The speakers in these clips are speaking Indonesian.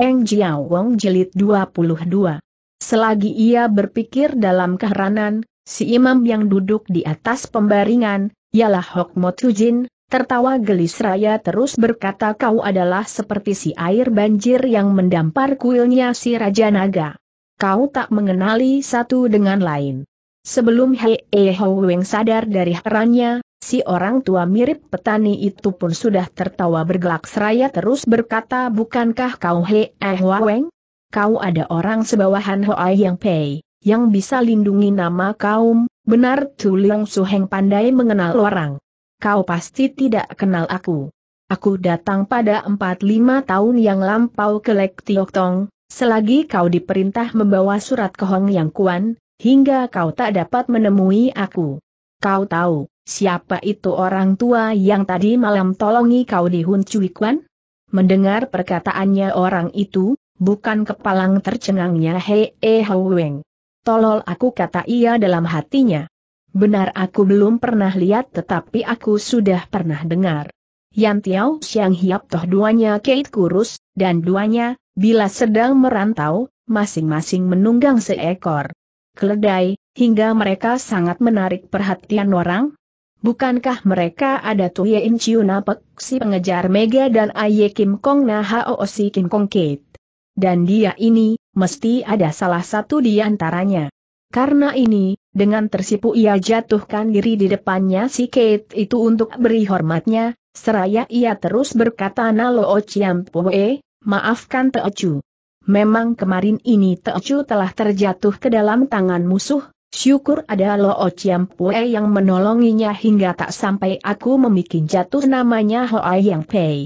Eng Jiao Wong Jilid 22. Selagi ia berpikir dalam keheranan, si imam yang duduk di atas pembaringan, ialah Hok Mo Tujin, tertawa gelis raya terus berkata kau adalah seperti si air banjir yang mendampar kuilnya si Raja Naga. Kau tak mengenali satu dengan lain. Sebelum Hei Hou Weng sadar dari herannya, Si orang tua mirip petani itu pun sudah tertawa bergelak seraya terus berkata bukankah kau He Eh Waweng? Kau ada orang sebawahan Hoai yang Pei, yang bisa lindungi nama kaum, benar Tu Leong Suheng pandai mengenal orang. Kau pasti tidak kenal aku. Aku datang pada 4-5 tahun yang lampau ke Lek Tiok Tong, selagi kau diperintah membawa surat ke Hong Yang Kuan, hingga kau tak dapat menemui aku. Kau tahu, siapa itu orang tua yang tadi malam tolongi kau di Hun Cui Kwan? Mendengar perkataannya orang itu, bukan kepalang tercengangnya Hei E Weng. Tolol aku kata ia dalam hatinya. Benar aku belum pernah lihat tetapi aku sudah pernah dengar. Yan Tiao siang Hiap toh duanya keit kurus, dan duanya, bila sedang merantau, masing-masing menunggang seekor keledai, hingga mereka sangat menarik perhatian orang, Bukankah mereka ada Tuhye In Chiu Napek, si pengejar Mega dan Aye Kim Kong Na Hao Si Kim Kong Kate? Dan dia ini, mesti ada salah satu di antaranya. Karena ini, dengan tersipu ia jatuhkan diri di depannya si Kate itu untuk beri hormatnya, seraya ia terus berkata Nalo Chiam Pue, maafkan Chu. Memang kemarin ini Chu telah terjatuh ke dalam tangan musuh, Syukur ada Lo Chiam Pue yang menolonginya hingga tak sampai aku memikin jatuh namanya Hoa Yang Pei.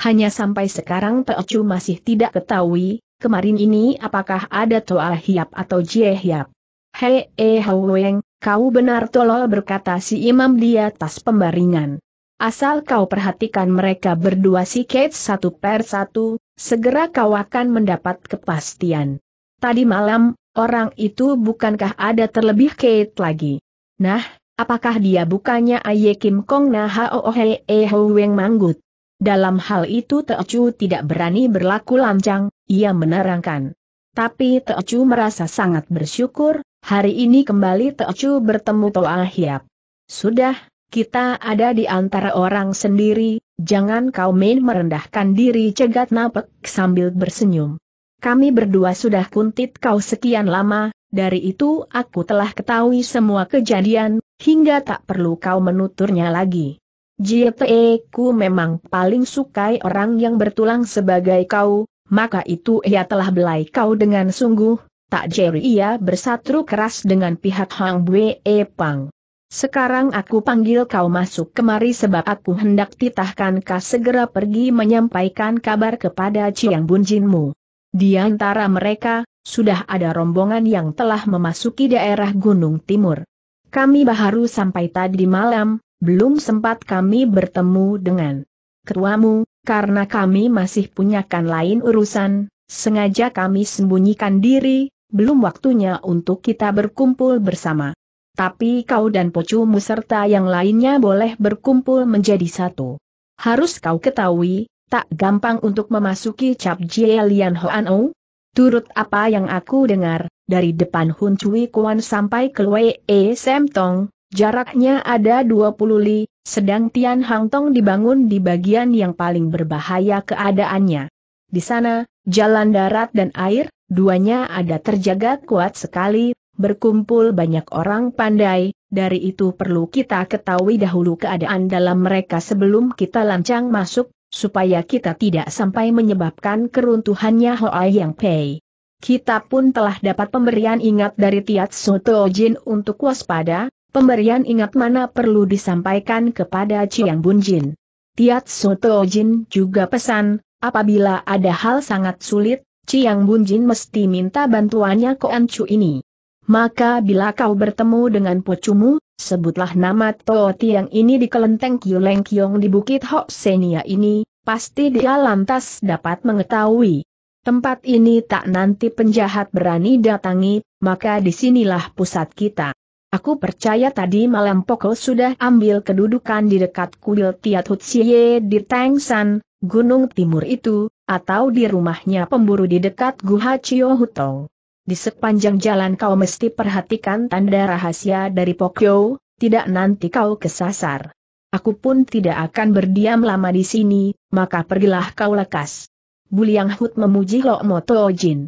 Hanya sampai sekarang Peocu masih tidak ketahui, kemarin ini apakah ada Toa Hiap atau Jie Hiap. Hei eh Weng, kau benar tolol berkata si imam di atas pembaringan. Asal kau perhatikan mereka berdua Kate satu per satu, segera kau akan mendapat kepastian. Tadi malam, Orang itu bukankah ada terlebih Kate lagi? Nah, apakah dia bukannya Aye Kim Kong na Oh He E Ho Weng Manggut? Dalam hal itu Teochu tidak berani berlaku lancang, ia menerangkan. Tapi Teochu merasa sangat bersyukur, hari ini kembali Teochu bertemu Toa Hiap. Sudah, kita ada di antara orang sendiri, jangan kau main merendahkan diri cegat napek sambil bersenyum kami berdua sudah kuntit kau sekian lama, dari itu aku telah ketahui semua kejadian, hingga tak perlu kau menuturnya lagi. Jiete ku memang paling sukai orang yang bertulang sebagai kau, maka itu ia telah belai kau dengan sungguh, tak jeri ia bersatu keras dengan pihak Hang Bwe Pang. Sekarang aku panggil kau masuk kemari sebab aku hendak titahkan kau segera pergi menyampaikan kabar kepada Ciang Bunjinmu. Di antara mereka, sudah ada rombongan yang telah memasuki daerah Gunung Timur. Kami baru sampai tadi malam, belum sempat kami bertemu dengan ketuamu, karena kami masih punyakan lain urusan, sengaja kami sembunyikan diri, belum waktunya untuk kita berkumpul bersama. Tapi kau dan pocumu serta yang lainnya boleh berkumpul menjadi satu. Harus kau ketahui, Tak gampang untuk memasuki cap Jie Lian Hoan Ou? Turut apa yang aku dengar, dari depan Hun Cui Kuan sampai ke Wei E Sem Tong, jaraknya ada 20 li, sedang Tian Hang Tong dibangun di bagian yang paling berbahaya keadaannya. Di sana, jalan darat dan air, duanya ada terjaga kuat sekali, berkumpul banyak orang pandai, dari itu perlu kita ketahui dahulu keadaan dalam mereka sebelum kita lancang masuk, supaya kita tidak sampai menyebabkan keruntuhannya Hoa Yang Pei. Kita pun telah dapat pemberian ingat dari Tiat Soto Jin untuk waspada, pemberian ingat mana perlu disampaikan kepada Chiang Bun Jin. Tiat Soto Jin juga pesan, apabila ada hal sangat sulit, Chiang Bun Jin mesti minta bantuannya Koan Chu ini. Maka bila kau bertemu dengan pocumu, Sebutlah nama Toa yang ini di kelenteng Leng Kiong di Bukit Senia ini, pasti dia lantas dapat mengetahui. Tempat ini tak nanti penjahat berani datangi, maka disinilah pusat kita. Aku percaya tadi malam Poko sudah ambil kedudukan di dekat kuil Tiat Hutsiye di San, Gunung Timur itu, atau di rumahnya pemburu di dekat Guha Chio Hutong di sepanjang jalan kau mesti perhatikan tanda rahasia dari Pokyo, tidak nanti kau kesasar. Aku pun tidak akan berdiam lama di sini, maka pergilah kau lekas. Buliang Hut memuji Lok Moto Jin.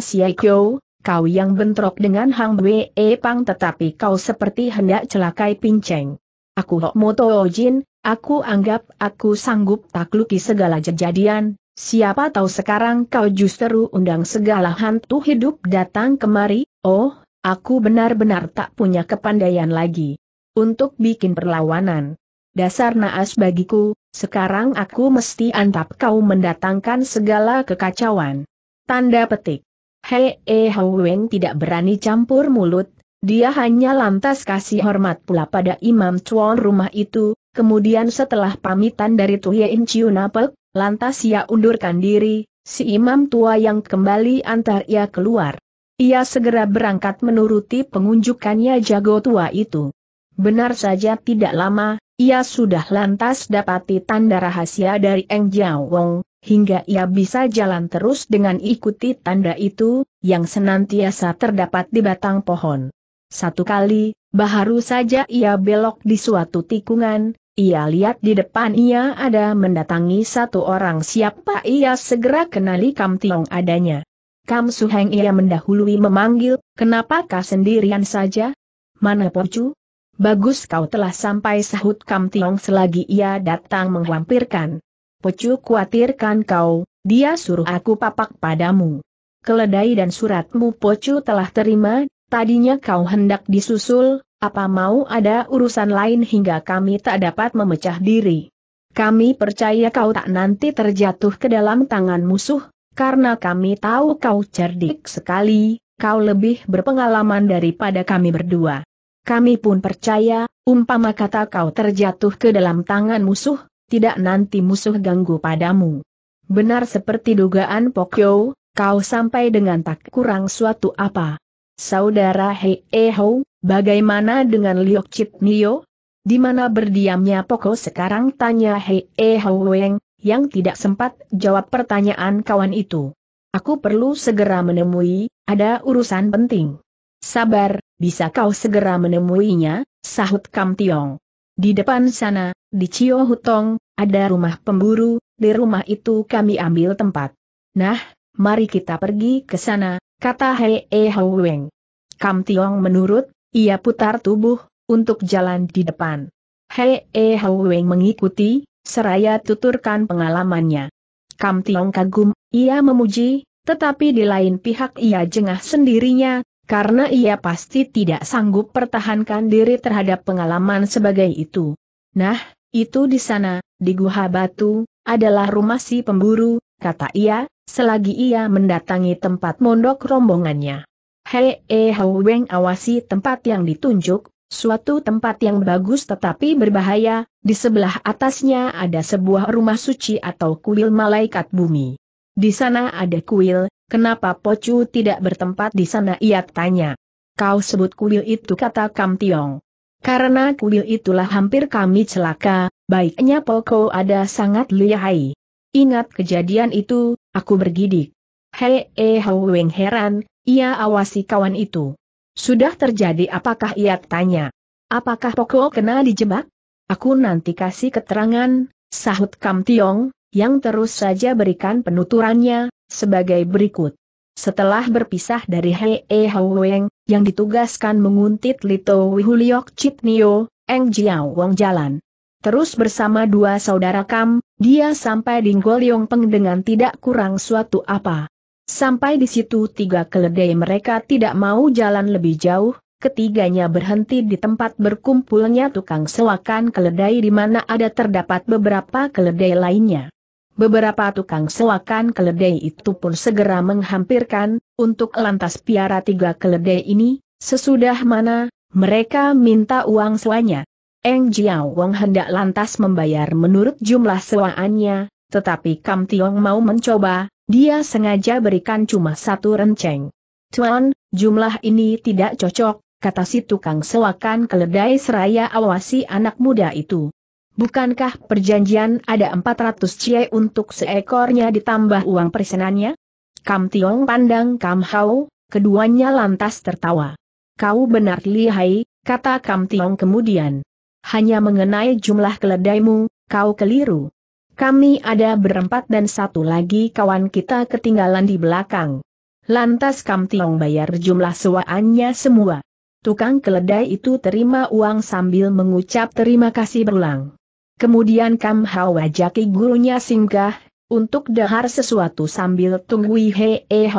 si Kyo, kau yang bentrok dengan Hang Wei Pang tetapi kau seperti hendak celakai pinceng. Aku Lok Moto Jin, aku anggap aku sanggup takluki segala kejadian, Siapa tahu sekarang kau justru undang segala hantu hidup datang kemari, oh, aku benar-benar tak punya kepandaian lagi. Untuk bikin perlawanan. Dasar naas bagiku, sekarang aku mesti antap kau mendatangkan segala kekacauan. Tanda petik. Hei e eh, Weng tidak berani campur mulut, dia hanya lantas kasih hormat pula pada imam Chuan rumah itu, kemudian setelah pamitan dari Ciu Napek. Lantas ia undurkan diri, si imam tua yang kembali antar ia keluar. Ia segera berangkat menuruti pengunjukannya jago tua itu. Benar saja tidak lama, ia sudah lantas dapati tanda rahasia dari Eng Jiao Wong, hingga ia bisa jalan terus dengan ikuti tanda itu, yang senantiasa terdapat di batang pohon. Satu kali, baharu saja ia belok di suatu tikungan, ia lihat di depan ia ada mendatangi satu orang siapa ia segera kenali Kam Tiong adanya. Kam Su Heng ia mendahului memanggil, kenapa kau sendirian saja? Mana Pocu? Bagus kau telah sampai sahut Kam Tiong selagi ia datang menghampirkan. Pocu khawatirkan kau, dia suruh aku papak padamu. Keledai dan suratmu Pocu telah terima, tadinya kau hendak disusul, apa mau ada urusan lain hingga kami tak dapat memecah diri? Kami percaya kau tak nanti terjatuh ke dalam tangan musuh, karena kami tahu kau cerdik sekali, kau lebih berpengalaman daripada kami berdua. Kami pun percaya, umpama kata kau terjatuh ke dalam tangan musuh, tidak nanti musuh ganggu padamu. Benar seperti dugaan Pokyo, kau sampai dengan tak kurang suatu apa. Saudara Hei Eho, Bagaimana dengan Liok Chit Nio? Di mana berdiamnya Poko sekarang tanya Hei e Weng, yang tidak sempat jawab pertanyaan kawan itu. Aku perlu segera menemui, ada urusan penting. Sabar, bisa kau segera menemuinya, sahut Kam Tiong. Di depan sana, di Cio Hutong, ada rumah pemburu, di rumah itu kami ambil tempat. Nah, mari kita pergi ke sana, kata Hei E Weng. Kam Tiong menurut, ia putar tubuh, untuk jalan di depan. Hei E Hao mengikuti, seraya tuturkan pengalamannya. Kam Tiong kagum, ia memuji, tetapi di lain pihak ia jengah sendirinya, karena ia pasti tidak sanggup pertahankan diri terhadap pengalaman sebagai itu. Nah, itu di sana, di Guha Batu, adalah rumah si pemburu, kata ia, selagi ia mendatangi tempat mondok rombongannya. Hei E eh, Hou Weng awasi tempat yang ditunjuk, suatu tempat yang bagus tetapi berbahaya, di sebelah atasnya ada sebuah rumah suci atau kuil malaikat bumi. Di sana ada kuil, kenapa Pocu tidak bertempat di sana ia tanya. Kau sebut kuil itu kata Kam Tiong. Karena kuil itulah hampir kami celaka, baiknya Poko ada sangat lihai. Ingat kejadian itu, aku bergidik. Hei E eh, Hou Weng heran, ia awasi kawan itu. Sudah terjadi apakah ia tanya? Apakah Poko kena dijebak? Aku nanti kasih keterangan, sahut Kam Tiong, yang terus saja berikan penuturannya, sebagai berikut. Setelah berpisah dari Hei e Weng, yang ditugaskan menguntit Lito Wihuliok Nio, Eng Jiao Wang jalan. Terus bersama dua saudara Kam, dia sampai di Golyong Peng dengan tidak kurang suatu apa. Sampai di situ tiga keledai mereka tidak mau jalan lebih jauh, ketiganya berhenti di tempat berkumpulnya tukang sewakan keledai di mana ada terdapat beberapa keledai lainnya. Beberapa tukang sewakan keledai itu pun segera menghampirkan, untuk lantas piara tiga keledai ini, sesudah mana, mereka minta uang sewanya. Eng Jiao Wong hendak lantas membayar menurut jumlah sewaannya, tetapi Kam Tiong mau mencoba, dia sengaja berikan cuma satu renceng. Tuan, jumlah ini tidak cocok, kata si tukang sewakan keledai seraya awasi anak muda itu. Bukankah perjanjian ada 400 cie untuk seekornya ditambah uang persenannya? Kam Tiong pandang Kam Hao, keduanya lantas tertawa. Kau benar lihai, kata Kam Tiong kemudian. Hanya mengenai jumlah keledaimu, kau keliru. Kami ada berempat dan satu lagi kawan kita ketinggalan di belakang. Lantas Kam Tiong bayar jumlah sewaannya semua. Tukang keledai itu terima uang sambil mengucap terima kasih berulang. Kemudian Kam Hao ajaki gurunya singgah, untuk dahar sesuatu sambil tunggu Hei e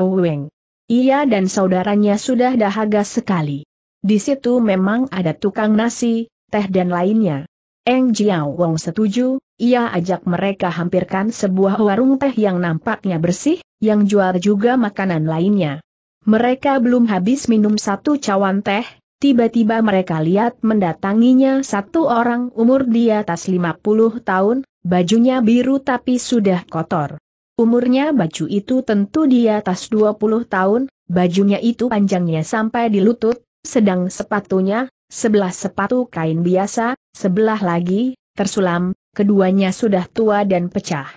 Ia dan saudaranya sudah dahaga sekali. Di situ memang ada tukang nasi, teh dan lainnya. Eng Jiao Wong setuju, ia ajak mereka hampirkan sebuah warung teh yang nampaknya bersih, yang jual juga makanan lainnya. Mereka belum habis minum satu cawan teh, tiba-tiba mereka lihat mendatanginya satu orang umur di atas 50 tahun, bajunya biru tapi sudah kotor. Umurnya baju itu tentu di atas 20 tahun, bajunya itu panjangnya sampai di lutut, sedang sepatunya, sebelah sepatu kain biasa, sebelah lagi, tersulam, keduanya sudah tua dan pecah.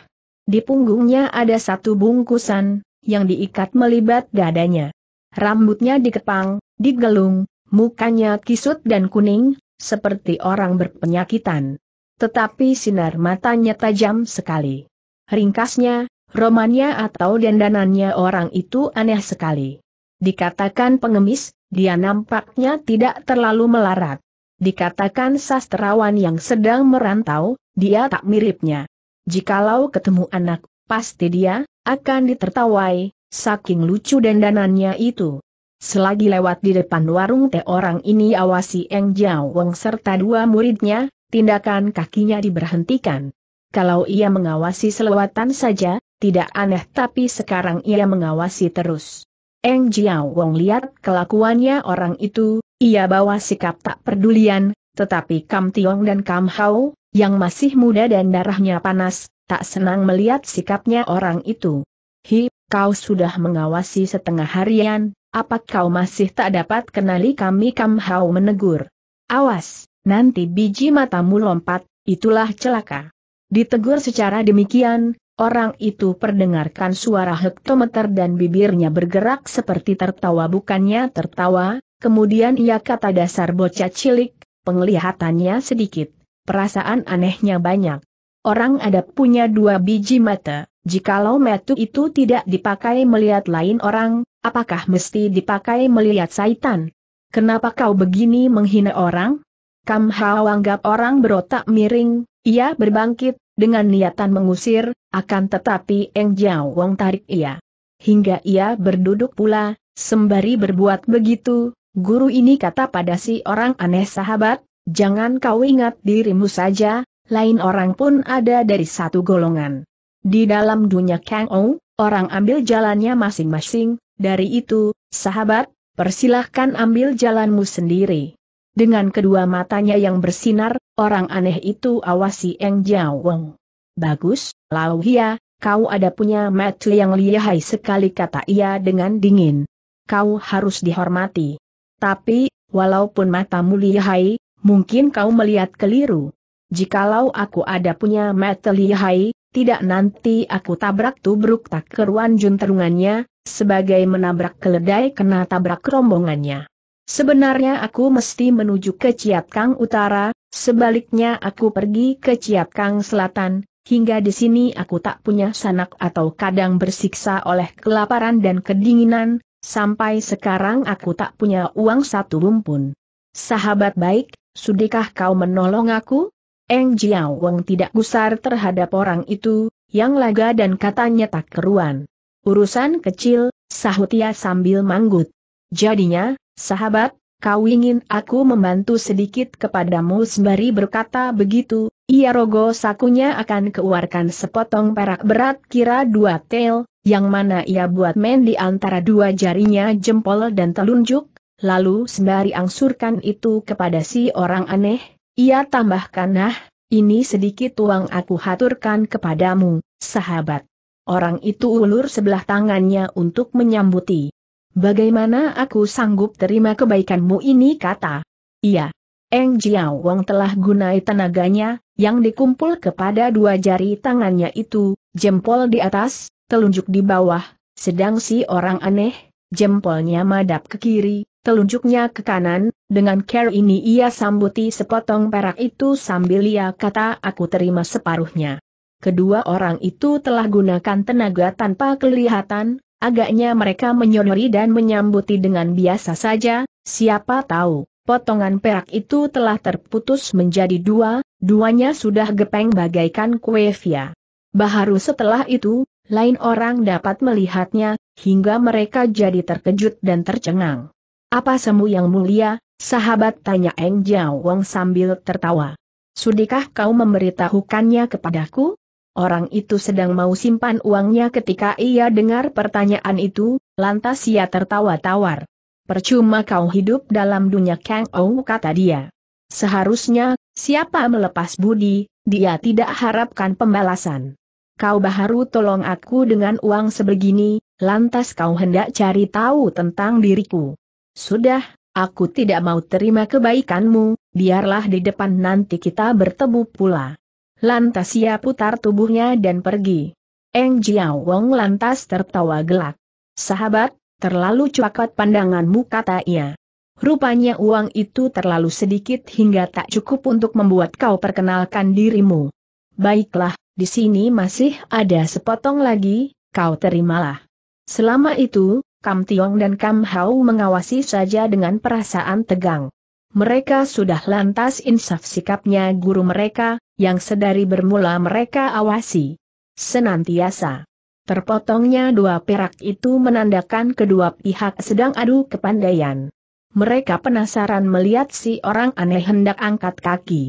Di punggungnya ada satu bungkusan, yang diikat melibat dadanya. Rambutnya dikepang, digelung, mukanya kisut dan kuning, seperti orang berpenyakitan. Tetapi sinar matanya tajam sekali. Ringkasnya, romannya atau dandanannya orang itu aneh sekali. Dikatakan pengemis, dia nampaknya tidak terlalu melarat. Dikatakan sastrawan yang sedang merantau, dia tak miripnya. Jikalau ketemu anak, pasti dia akan ditertawai, saking lucu dandanannya itu. Selagi lewat di depan warung teh orang ini awasi Eng Jiao Wang serta dua muridnya, tindakan kakinya diberhentikan. Kalau ia mengawasi selewatan saja, tidak aneh tapi sekarang ia mengawasi terus. Eng Jiao Wong lihat kelakuannya orang itu, ia bawa sikap tak pedulian, tetapi Kam Tiong dan Kam Hao, yang masih muda dan darahnya panas, tak senang melihat sikapnya orang itu. Hi, kau sudah mengawasi setengah harian, apa kau masih tak dapat kenali kami Kam Hao menegur. Awas, nanti biji matamu lompat, itulah celaka. Ditegur secara demikian, Orang itu perdengarkan suara hektometer dan bibirnya bergerak seperti tertawa bukannya tertawa, kemudian ia kata dasar bocah cilik, penglihatannya sedikit, perasaan anehnya banyak. Orang ada punya dua biji mata, jikalau metu itu tidak dipakai melihat lain orang, apakah mesti dipakai melihat saitan? Kenapa kau begini menghina orang? Kam Hao anggap orang berotak miring, ia berbangkit, dengan niatan mengusir, akan tetapi Eng Jiao Wong tarik ia. Hingga ia berduduk pula, sembari berbuat begitu, guru ini kata pada si orang aneh sahabat, jangan kau ingat dirimu saja, lain orang pun ada dari satu golongan. Di dalam dunia Kang Ou, orang ambil jalannya masing-masing, dari itu, sahabat, persilahkan ambil jalanmu sendiri. Dengan kedua matanya yang bersinar, orang aneh itu awasi Eng Jiao Weng. Bagus, Lau Hia, kau ada punya mata yang lihai sekali kata ia dengan dingin. Kau harus dihormati. Tapi, walaupun matamu lihai, mungkin kau melihat keliru. Jikalau aku ada punya mata lihai, tidak nanti aku tabrak tubruk tak keruan jun terungannya, sebagai menabrak keledai kena tabrak rombongannya. Sebenarnya aku mesti menuju ke Kang Utara, sebaliknya aku pergi ke Kang Selatan, hingga di sini aku tak punya sanak atau kadang bersiksa oleh kelaparan dan kedinginan, sampai sekarang aku tak punya uang satu rumpun. Sahabat baik, sudikah kau menolong aku? Eng Jiao Weng tidak gusar terhadap orang itu, yang laga dan katanya tak keruan. Urusan kecil, Sahutia sambil manggut. Jadinya, sahabat, kau ingin aku membantu sedikit kepadamu sembari berkata begitu, ia rogo sakunya akan keluarkan sepotong perak berat kira dua tel, yang mana ia buat men di antara dua jarinya jempol dan telunjuk, lalu sembari angsurkan itu kepada si orang aneh, ia tambahkan nah, ini sedikit uang aku haturkan kepadamu, sahabat. Orang itu ulur sebelah tangannya untuk menyambuti. Bagaimana aku sanggup terima kebaikanmu ini kata. Iya. Eng Jiao Wang telah gunai tenaganya, yang dikumpul kepada dua jari tangannya itu, jempol di atas, telunjuk di bawah, sedang si orang aneh, jempolnya madap ke kiri, telunjuknya ke kanan, dengan care ini ia sambuti sepotong perak itu sambil ia kata aku terima separuhnya. Kedua orang itu telah gunakan tenaga tanpa kelihatan, Agaknya mereka menyodori dan menyambuti dengan biasa saja, siapa tahu, potongan perak itu telah terputus menjadi dua, duanya sudah gepeng bagaikan kue via. Baharu setelah itu, lain orang dapat melihatnya, hingga mereka jadi terkejut dan tercengang. Apa semu yang mulia, sahabat tanya Eng Jiao Wong sambil tertawa. Sudikah kau memberitahukannya kepadaku? Orang itu sedang mau simpan uangnya ketika ia dengar pertanyaan itu, lantas ia tertawa tawar. Percuma kau hidup dalam dunia Kang Ou kata dia. Seharusnya, siapa melepas budi, dia tidak harapkan pembalasan. Kau baharu tolong aku dengan uang sebegini, lantas kau hendak cari tahu tentang diriku. Sudah, aku tidak mau terima kebaikanmu, biarlah di depan nanti kita bertemu pula. Lantas ia putar tubuhnya dan pergi. Eng Jiao Wong lantas tertawa gelak. Sahabat, terlalu cuakat pandanganmu kata ia. Rupanya uang itu terlalu sedikit hingga tak cukup untuk membuat kau perkenalkan dirimu. Baiklah, di sini masih ada sepotong lagi, kau terimalah. Selama itu, Kam Tiong dan Kam Hao mengawasi saja dengan perasaan tegang mereka sudah lantas insaf sikapnya guru mereka, yang sedari bermula mereka awasi. Senantiasa. Terpotongnya dua perak itu menandakan kedua pihak sedang adu kepandaian. Mereka penasaran melihat si orang aneh hendak angkat kaki.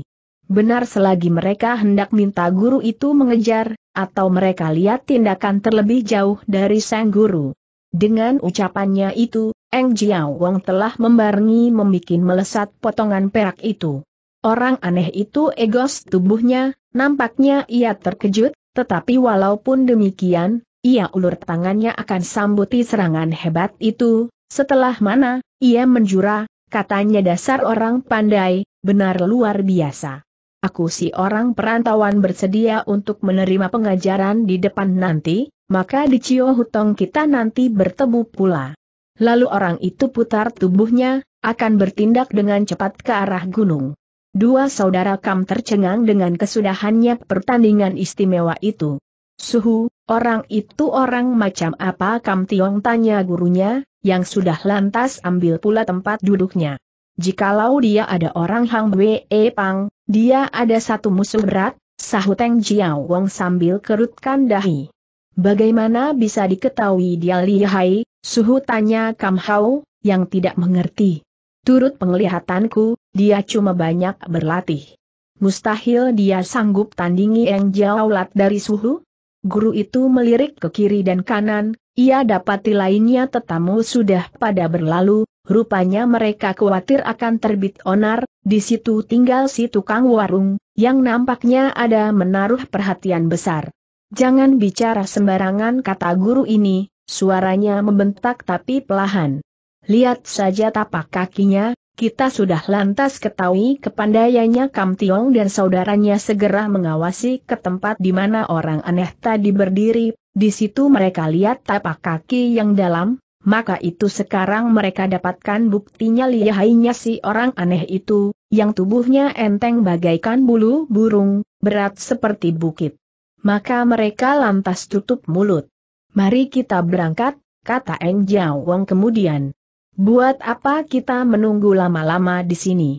Benar selagi mereka hendak minta guru itu mengejar, atau mereka lihat tindakan terlebih jauh dari sang guru. Dengan ucapannya itu, Eng Jiao Wong telah membarengi membuat melesat potongan perak itu. Orang aneh itu egos tubuhnya, nampaknya ia terkejut, tetapi walaupun demikian, ia ulur tangannya akan sambuti serangan hebat itu, setelah mana, ia menjura, katanya dasar orang pandai, benar luar biasa. Aku si orang perantauan bersedia untuk menerima pengajaran di depan nanti, maka di Cio Hutong kita nanti bertemu pula. Lalu orang itu putar tubuhnya, akan bertindak dengan cepat ke arah gunung. Dua saudara Kam tercengang dengan kesudahannya pertandingan istimewa itu. Suhu, orang itu orang macam apa Kam Tiong tanya gurunya, yang sudah lantas ambil pula tempat duduknya. Jikalau dia ada orang Hang Wei e Pang, dia ada satu musuh berat, sahuteng Jiao Wong sambil kerutkan dahi. Bagaimana bisa diketahui dia lihai, suhu tanya Kam Hao, yang tidak mengerti. Turut penglihatanku, dia cuma banyak berlatih. Mustahil dia sanggup tandingi yang jauh dari suhu? Guru itu melirik ke kiri dan kanan, ia dapati lainnya tetamu sudah pada berlalu, rupanya mereka khawatir akan terbit onar, di situ tinggal si tukang warung, yang nampaknya ada menaruh perhatian besar. Jangan bicara sembarangan kata guru ini, suaranya membentak tapi pelahan. Lihat saja tapak kakinya, kita sudah lantas ketahui kepandaiannya Kam Tiong dan saudaranya segera mengawasi ke tempat di mana orang aneh tadi berdiri, di situ mereka lihat tapak kaki yang dalam, maka itu sekarang mereka dapatkan buktinya lihainya si orang aneh itu, yang tubuhnya enteng bagaikan bulu burung, berat seperti bukit maka mereka lantas tutup mulut. Mari kita berangkat, kata Eng Jiao Wang kemudian. Buat apa kita menunggu lama-lama di sini?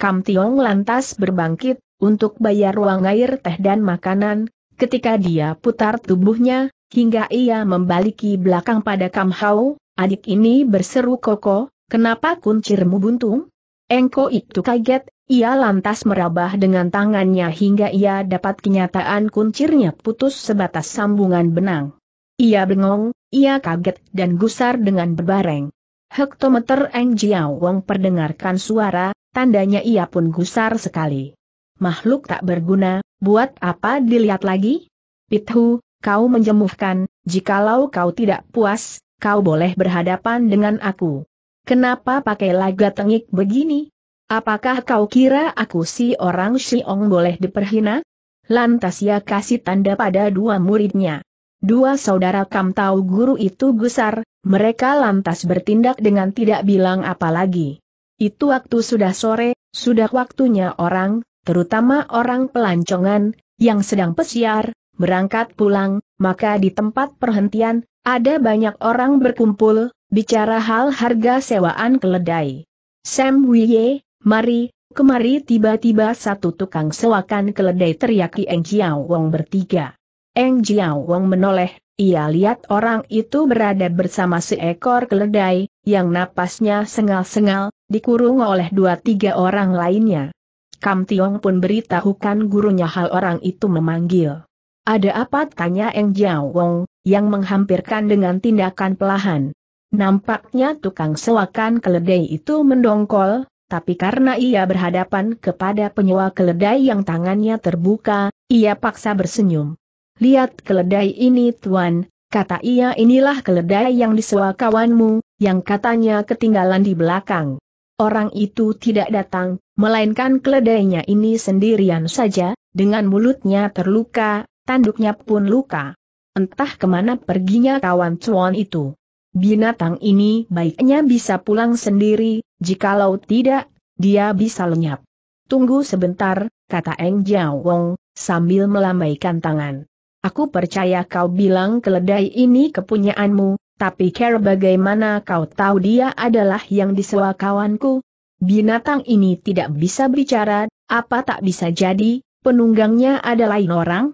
Kam Tiong lantas berbangkit, untuk bayar uang air teh dan makanan, ketika dia putar tubuhnya, hingga ia membaliki belakang pada Kam Hao, adik ini berseru koko, kenapa kuncirmu buntung? Engko itu kaget, ia lantas merabah dengan tangannya hingga ia dapat kenyataan kuncirnya putus sebatas sambungan benang. Ia bengong, ia kaget dan gusar dengan berbareng. Hektometer Eng Jiao Wong perdengarkan suara, tandanya ia pun gusar sekali. Makhluk tak berguna, buat apa dilihat lagi? Pithu, kau menjemuhkan, jikalau kau tidak puas, kau boleh berhadapan dengan aku. Kenapa pakai laga tengik begini? Apakah kau kira aku si orang Siong boleh diperhina? Lantas ia kasih tanda pada dua muridnya. Dua saudara kam tahu guru itu gusar, mereka lantas bertindak dengan tidak bilang apa lagi. Itu waktu sudah sore, sudah waktunya orang, terutama orang pelancongan, yang sedang pesiar, berangkat pulang, maka di tempat perhentian, ada banyak orang berkumpul, bicara hal harga sewaan keledai. Sam Wiye, Mari, kemari tiba-tiba satu tukang sewakan keledai teriaki Eng Jiao Wong bertiga. Eng Jiao Wong menoleh, ia lihat orang itu berada bersama seekor keledai, yang napasnya sengal-sengal, dikurung oleh dua tiga orang lainnya. Kam Tiong pun beritahukan gurunya hal orang itu memanggil. Ada apa tanya Eng Jiao Wong, yang menghampirkan dengan tindakan pelahan. Nampaknya tukang sewakan keledai itu mendongkol, tapi karena ia berhadapan kepada penyewa keledai yang tangannya terbuka, ia paksa bersenyum. Lihat keledai ini tuan, kata ia inilah keledai yang disewa kawanmu, yang katanya ketinggalan di belakang. Orang itu tidak datang, melainkan keledainya ini sendirian saja, dengan mulutnya terluka, tanduknya pun luka. Entah kemana perginya kawan cuan itu. Binatang ini baiknya bisa pulang sendiri, Jikalau tidak, dia bisa lenyap. Tunggu sebentar, kata Eng Jiao Wong, sambil melambaikan tangan. Aku percaya kau bilang keledai ini kepunyaanmu, tapi care bagaimana kau tahu dia adalah yang disewa kawanku? Binatang ini tidak bisa bicara, apa tak bisa jadi, penunggangnya ada lain orang?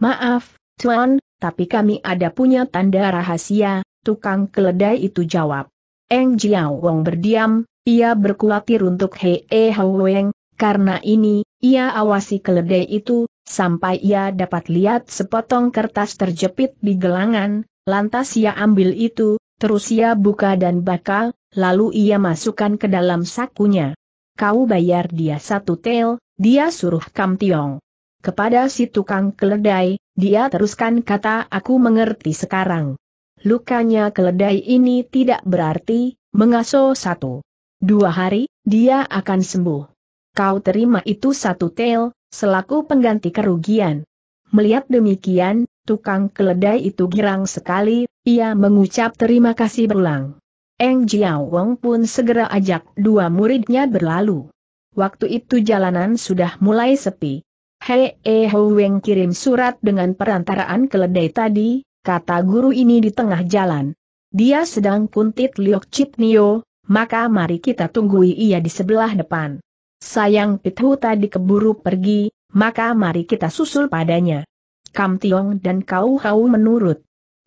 Maaf, Tuan, tapi kami ada punya tanda rahasia, tukang keledai itu jawab. Eng Jiao Wong berdiam, ia berkhawatir untuk Hei e Haweng, karena ini, ia awasi keledai itu, sampai ia dapat lihat sepotong kertas terjepit di gelangan, lantas ia ambil itu, terus ia buka dan bakal, lalu ia masukkan ke dalam sakunya. Kau bayar dia satu tel, dia suruh Kam Tiong. Kepada si tukang keledai, dia teruskan kata aku mengerti sekarang. Lukanya keledai ini tidak berarti, mengaso satu. Dua hari, dia akan sembuh. Kau terima itu satu tel, selaku pengganti kerugian. Melihat demikian, tukang keledai itu girang sekali, ia mengucap terima kasih berulang. Eng Jiao Wong pun segera ajak dua muridnya berlalu. Waktu itu jalanan sudah mulai sepi. Hei E Ho Weng kirim surat dengan perantaraan keledai tadi, kata guru ini di tengah jalan. Dia sedang kuntit Liok cip Nio, maka mari kita tunggui ia di sebelah depan. Sayang Pithu tadi keburu pergi, maka mari kita susul padanya. Kam Tiong dan Kau Hau menurut.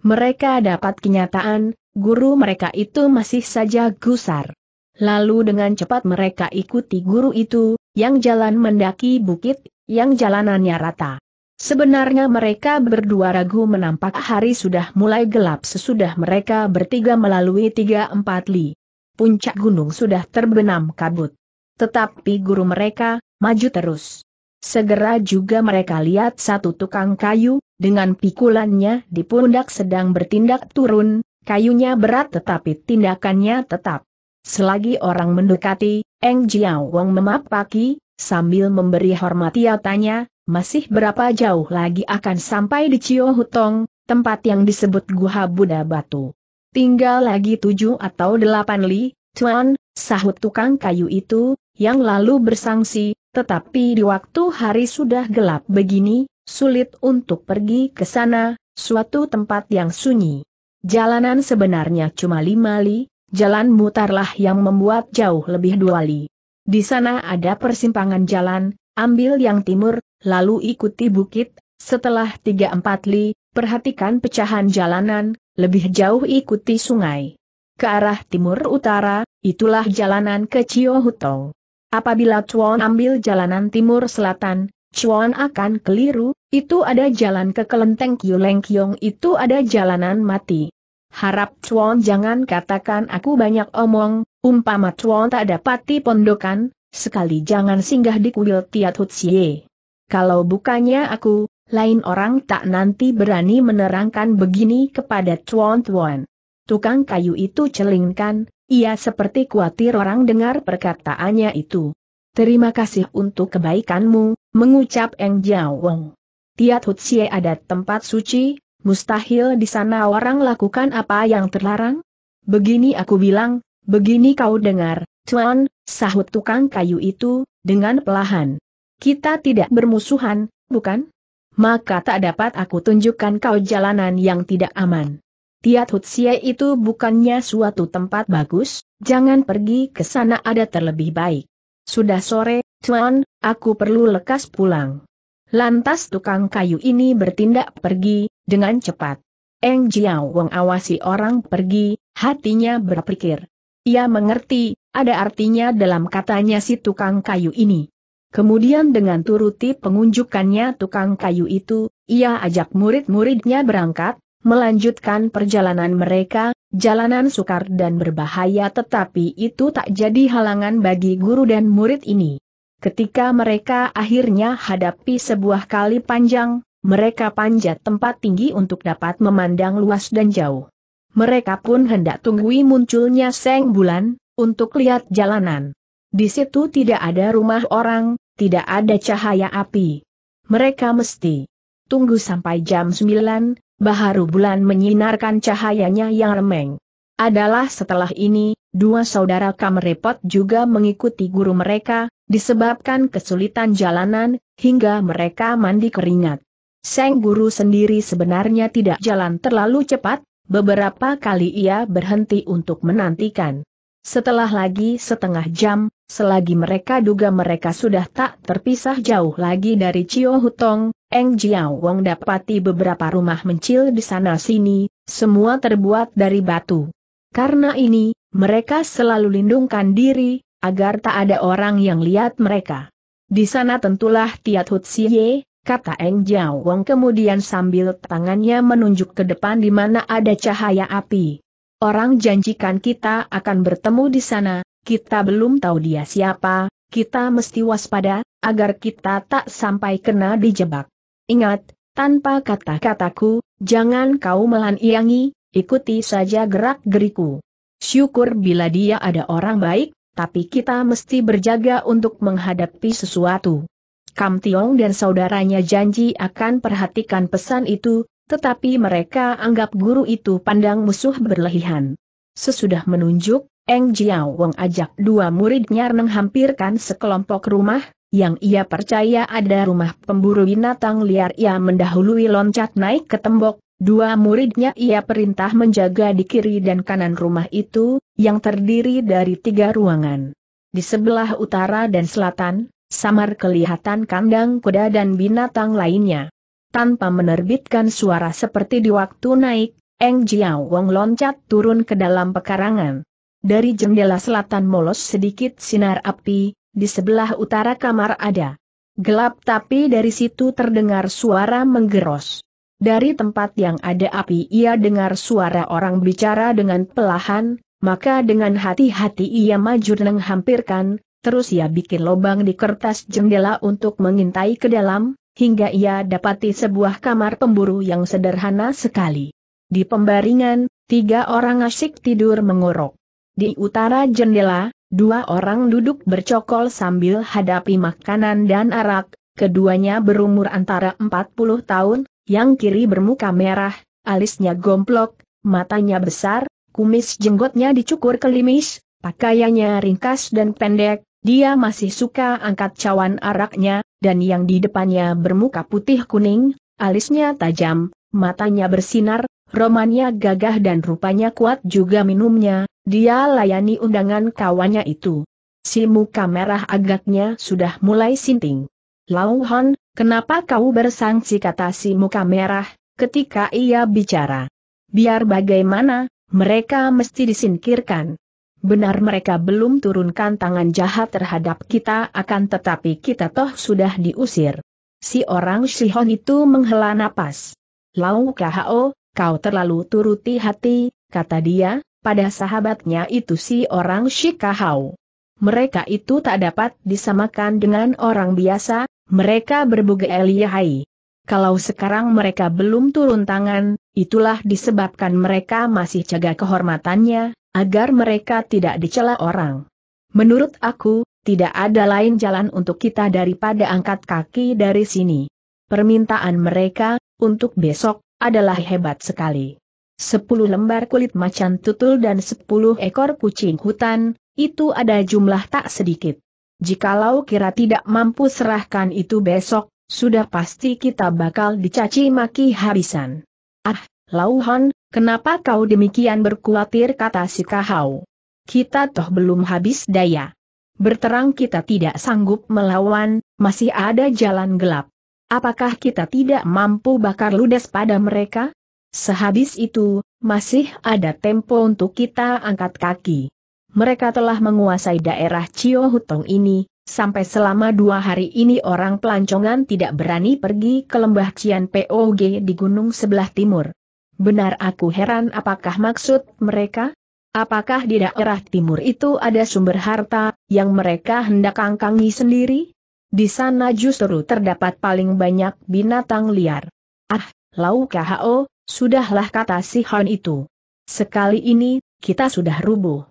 Mereka dapat kenyataan, guru mereka itu masih saja gusar. Lalu dengan cepat mereka ikuti guru itu, yang jalan mendaki bukit, yang jalanannya rata. Sebenarnya mereka berdua ragu menampak hari sudah mulai gelap sesudah mereka bertiga melalui tiga empat li puncak gunung sudah terbenam kabut. Tetapi guru mereka, maju terus. Segera juga mereka lihat satu tukang kayu, dengan pikulannya di pundak sedang bertindak turun, kayunya berat tetapi tindakannya tetap. Selagi orang mendekati, Eng Jiao Wong memapaki, sambil memberi hormat ia tanya, masih berapa jauh lagi akan sampai di Cio Hutong, tempat yang disebut Guha Buddha Batu. Tinggal lagi tujuh atau delapan li, Tuan, sahut tukang kayu itu, yang lalu bersangsi, tetapi di waktu hari sudah gelap begini, sulit untuk pergi ke sana, suatu tempat yang sunyi. Jalanan sebenarnya cuma lima li, jalan mutarlah yang membuat jauh lebih dua li. Di sana ada persimpangan jalan, ambil yang timur, lalu ikuti bukit, setelah tiga empat li, perhatikan pecahan jalanan, lebih jauh ikuti sungai. Ke arah timur utara, itulah jalanan ke Chiohutou. Apabila Chuan ambil jalanan timur selatan, Chuan akan keliru, itu ada jalan ke Kelenteng Kyulengkyong itu ada jalanan mati. Harap Chuan jangan katakan aku banyak omong, umpama Chuan tak dapati pondokan, sekali jangan singgah di kuil Tiat Hutsie. Kalau bukannya aku, lain orang tak nanti berani menerangkan begini kepada Tuan Tuan. Tukang kayu itu celingkan, ia seperti khawatir orang dengar perkataannya itu. Terima kasih untuk kebaikanmu, mengucap Eng Jiao Wong. Tiat Hutsie ada tempat suci, mustahil di sana orang lakukan apa yang terlarang? Begini aku bilang, begini kau dengar, Tuan, sahut tukang kayu itu, dengan pelahan. Kita tidak bermusuhan, bukan? maka tak dapat aku tunjukkan kau jalanan yang tidak aman. Tiat Hutsia itu bukannya suatu tempat bagus, jangan pergi ke sana ada terlebih baik. Sudah sore, Tuan, aku perlu lekas pulang. Lantas tukang kayu ini bertindak pergi, dengan cepat. Eng Jiao Wong awasi orang pergi, hatinya berpikir. Ia mengerti, ada artinya dalam katanya si tukang kayu ini. Kemudian dengan turuti pengunjukannya tukang kayu itu, ia ajak murid-muridnya berangkat, melanjutkan perjalanan mereka, jalanan sukar dan berbahaya tetapi itu tak jadi halangan bagi guru dan murid ini. Ketika mereka akhirnya hadapi sebuah kali panjang, mereka panjat tempat tinggi untuk dapat memandang luas dan jauh. Mereka pun hendak tunggui munculnya seng bulan, untuk lihat jalanan. Di situ tidak ada rumah orang, tidak ada cahaya api. Mereka mesti tunggu sampai jam 9, baharu bulan menyinarkan cahayanya yang remeng. Adalah setelah ini, dua saudara Kamerepot juga mengikuti guru mereka, disebabkan kesulitan jalanan, hingga mereka mandi keringat. Seng guru sendiri sebenarnya tidak jalan terlalu cepat, beberapa kali ia berhenti untuk menantikan. Setelah lagi setengah jam, selagi mereka duga mereka sudah tak terpisah jauh lagi dari Cio Hutong, Eng Jiao Wong dapati beberapa rumah mencil di sana-sini, semua terbuat dari batu. Karena ini, mereka selalu lindungkan diri, agar tak ada orang yang lihat mereka. Di sana tentulah Tiat Hut Siye, kata Eng Jiao Wong kemudian sambil tangannya menunjuk ke depan di mana ada cahaya api. Orang janjikan kita akan bertemu di sana, kita belum tahu dia siapa, kita mesti waspada, agar kita tak sampai kena dijebak. Ingat, tanpa kata-kataku, jangan kau melaniangi, ikuti saja gerak-geriku. Syukur bila dia ada orang baik, tapi kita mesti berjaga untuk menghadapi sesuatu. Kam Tiong dan saudaranya janji akan perhatikan pesan itu, tetapi mereka anggap guru itu pandang musuh berlebihan. Sesudah menunjuk, Eng Jiao Wang ajak dua muridnya menghampirkan sekelompok rumah, yang ia percaya ada rumah pemburu binatang liar ia mendahului loncat naik ke tembok, dua muridnya ia perintah menjaga di kiri dan kanan rumah itu, yang terdiri dari tiga ruangan. Di sebelah utara dan selatan, samar kelihatan kandang kuda dan binatang lainnya. Tanpa menerbitkan suara seperti di waktu naik, Eng Jiao Wang loncat turun ke dalam pekarangan. Dari jendela selatan molos sedikit sinar api, di sebelah utara kamar ada. Gelap tapi dari situ terdengar suara menggeros. Dari tempat yang ada api ia dengar suara orang bicara dengan pelahan, maka dengan hati-hati ia maju dan hampirkan, terus ia bikin lubang di kertas jendela untuk mengintai ke dalam, hingga ia dapati sebuah kamar pemburu yang sederhana sekali. Di pembaringan, tiga orang asyik tidur mengorok. Di utara jendela, dua orang duduk bercokol sambil hadapi makanan dan arak, keduanya berumur antara 40 tahun, yang kiri bermuka merah, alisnya gomplok, matanya besar, kumis jenggotnya dicukur kelimis, pakaiannya ringkas dan pendek, dia masih suka angkat cawan araknya, dan yang di depannya bermuka putih kuning, alisnya tajam, matanya bersinar, Romannya gagah dan rupanya kuat juga minumnya, dia layani undangan kawannya itu. Si muka merah agaknya sudah mulai sinting. Lauhan, kenapa kau bersangsi kata si muka merah, ketika ia bicara. Biar bagaimana, mereka mesti disingkirkan. Benar mereka belum turunkan tangan jahat terhadap kita akan tetapi kita toh sudah diusir. Si orang Shihon itu menghela napas. Lau Kahao, kau terlalu turuti hati, kata dia, pada sahabatnya itu si orang Shikahau. Mereka itu tak dapat disamakan dengan orang biasa, mereka berbuge Eliyahai. Kalau sekarang mereka belum turun tangan, itulah disebabkan mereka masih jaga kehormatannya, agar mereka tidak dicela orang. Menurut aku, tidak ada lain jalan untuk kita daripada angkat kaki dari sini. Permintaan mereka, untuk besok, adalah hebat sekali. Sepuluh lembar kulit macan tutul dan sepuluh ekor kucing hutan, itu ada jumlah tak sedikit. Jikalau kira tidak mampu serahkan itu besok, sudah pasti kita bakal dicaci maki habisan. Ah, Lauhan, kenapa kau demikian berkhawatir kata si Kahau? Kita toh belum habis daya. Berterang kita tidak sanggup melawan, masih ada jalan gelap. Apakah kita tidak mampu bakar ludes pada mereka? Sehabis itu, masih ada tempo untuk kita angkat kaki. Mereka telah menguasai daerah Cio Hutong ini, sampai selama dua hari ini orang pelancongan tidak berani pergi ke lembah Cian POG di gunung sebelah timur. Benar aku heran apakah maksud mereka? Apakah di daerah timur itu ada sumber harta, yang mereka hendak angkangi sendiri? Di sana justru terdapat paling banyak binatang liar. Ah, Lau Kho, sudahlah kata si Hon itu. Sekali ini, kita sudah rubuh.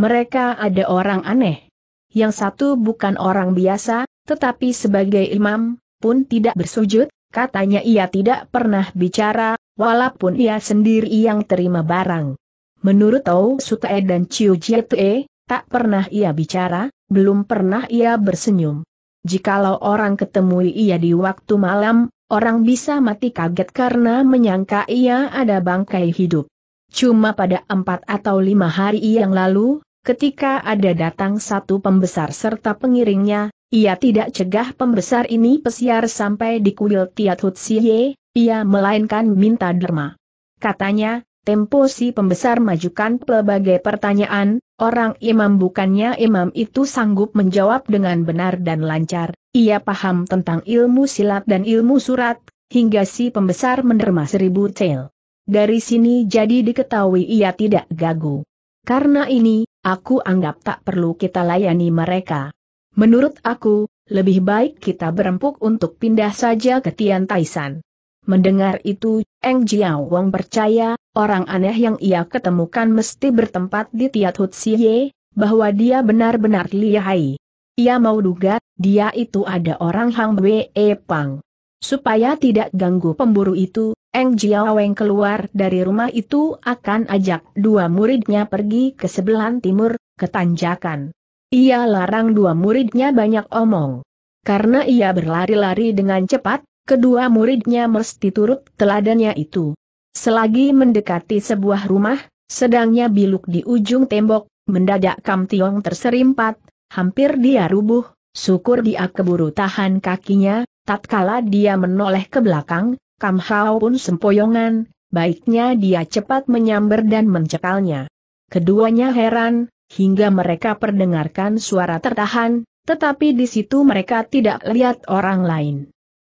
Mereka ada orang aneh. Yang satu bukan orang biasa, tetapi sebagai imam, pun tidak bersujud, katanya ia tidak pernah bicara, walaupun ia sendiri yang terima barang. Menurut Tau Sutae dan Chiu Tue, tak pernah ia bicara, belum pernah ia bersenyum. Jikalau orang ketemu ia di waktu malam, orang bisa mati kaget karena menyangka ia ada bangkai hidup. Cuma pada empat atau lima hari yang lalu, ketika ada datang satu pembesar serta pengiringnya, ia tidak cegah pembesar ini pesiar sampai di kuil Tiat Hutsiye, ia melainkan minta derma. Katanya, Tempo si pembesar majukan pelbagai pertanyaan, orang imam bukannya imam itu sanggup menjawab dengan benar dan lancar, ia paham tentang ilmu silat dan ilmu surat, hingga si pembesar menerima seribu cel. Dari sini jadi diketahui ia tidak gagu. Karena ini, aku anggap tak perlu kita layani mereka. Menurut aku, lebih baik kita berempuk untuk pindah saja ke Tian Taisan. Mendengar itu, Eng Jiao Wang percaya, orang aneh yang ia ketemukan mesti bertempat di Tiat Hut Siye, bahwa dia benar-benar lihai. Ia mau duga, dia itu ada orang Hang Wei Pang. Supaya tidak ganggu pemburu itu, Eng Jiao Wang keluar dari rumah itu akan ajak dua muridnya pergi ke sebelah timur, ke Tanjakan. Ia larang dua muridnya banyak omong. Karena ia berlari-lari dengan cepat, Kedua muridnya mesti turut teladannya itu. Selagi mendekati sebuah rumah, sedangnya biluk di ujung tembok, mendadak Kam Tiong terserimpat, hampir dia rubuh, syukur dia keburu tahan kakinya, tatkala dia menoleh ke belakang, Kam Hao pun sempoyongan, baiknya dia cepat menyambar dan mencekalnya. Keduanya heran, hingga mereka perdengarkan suara tertahan, tetapi di situ mereka tidak lihat orang lain.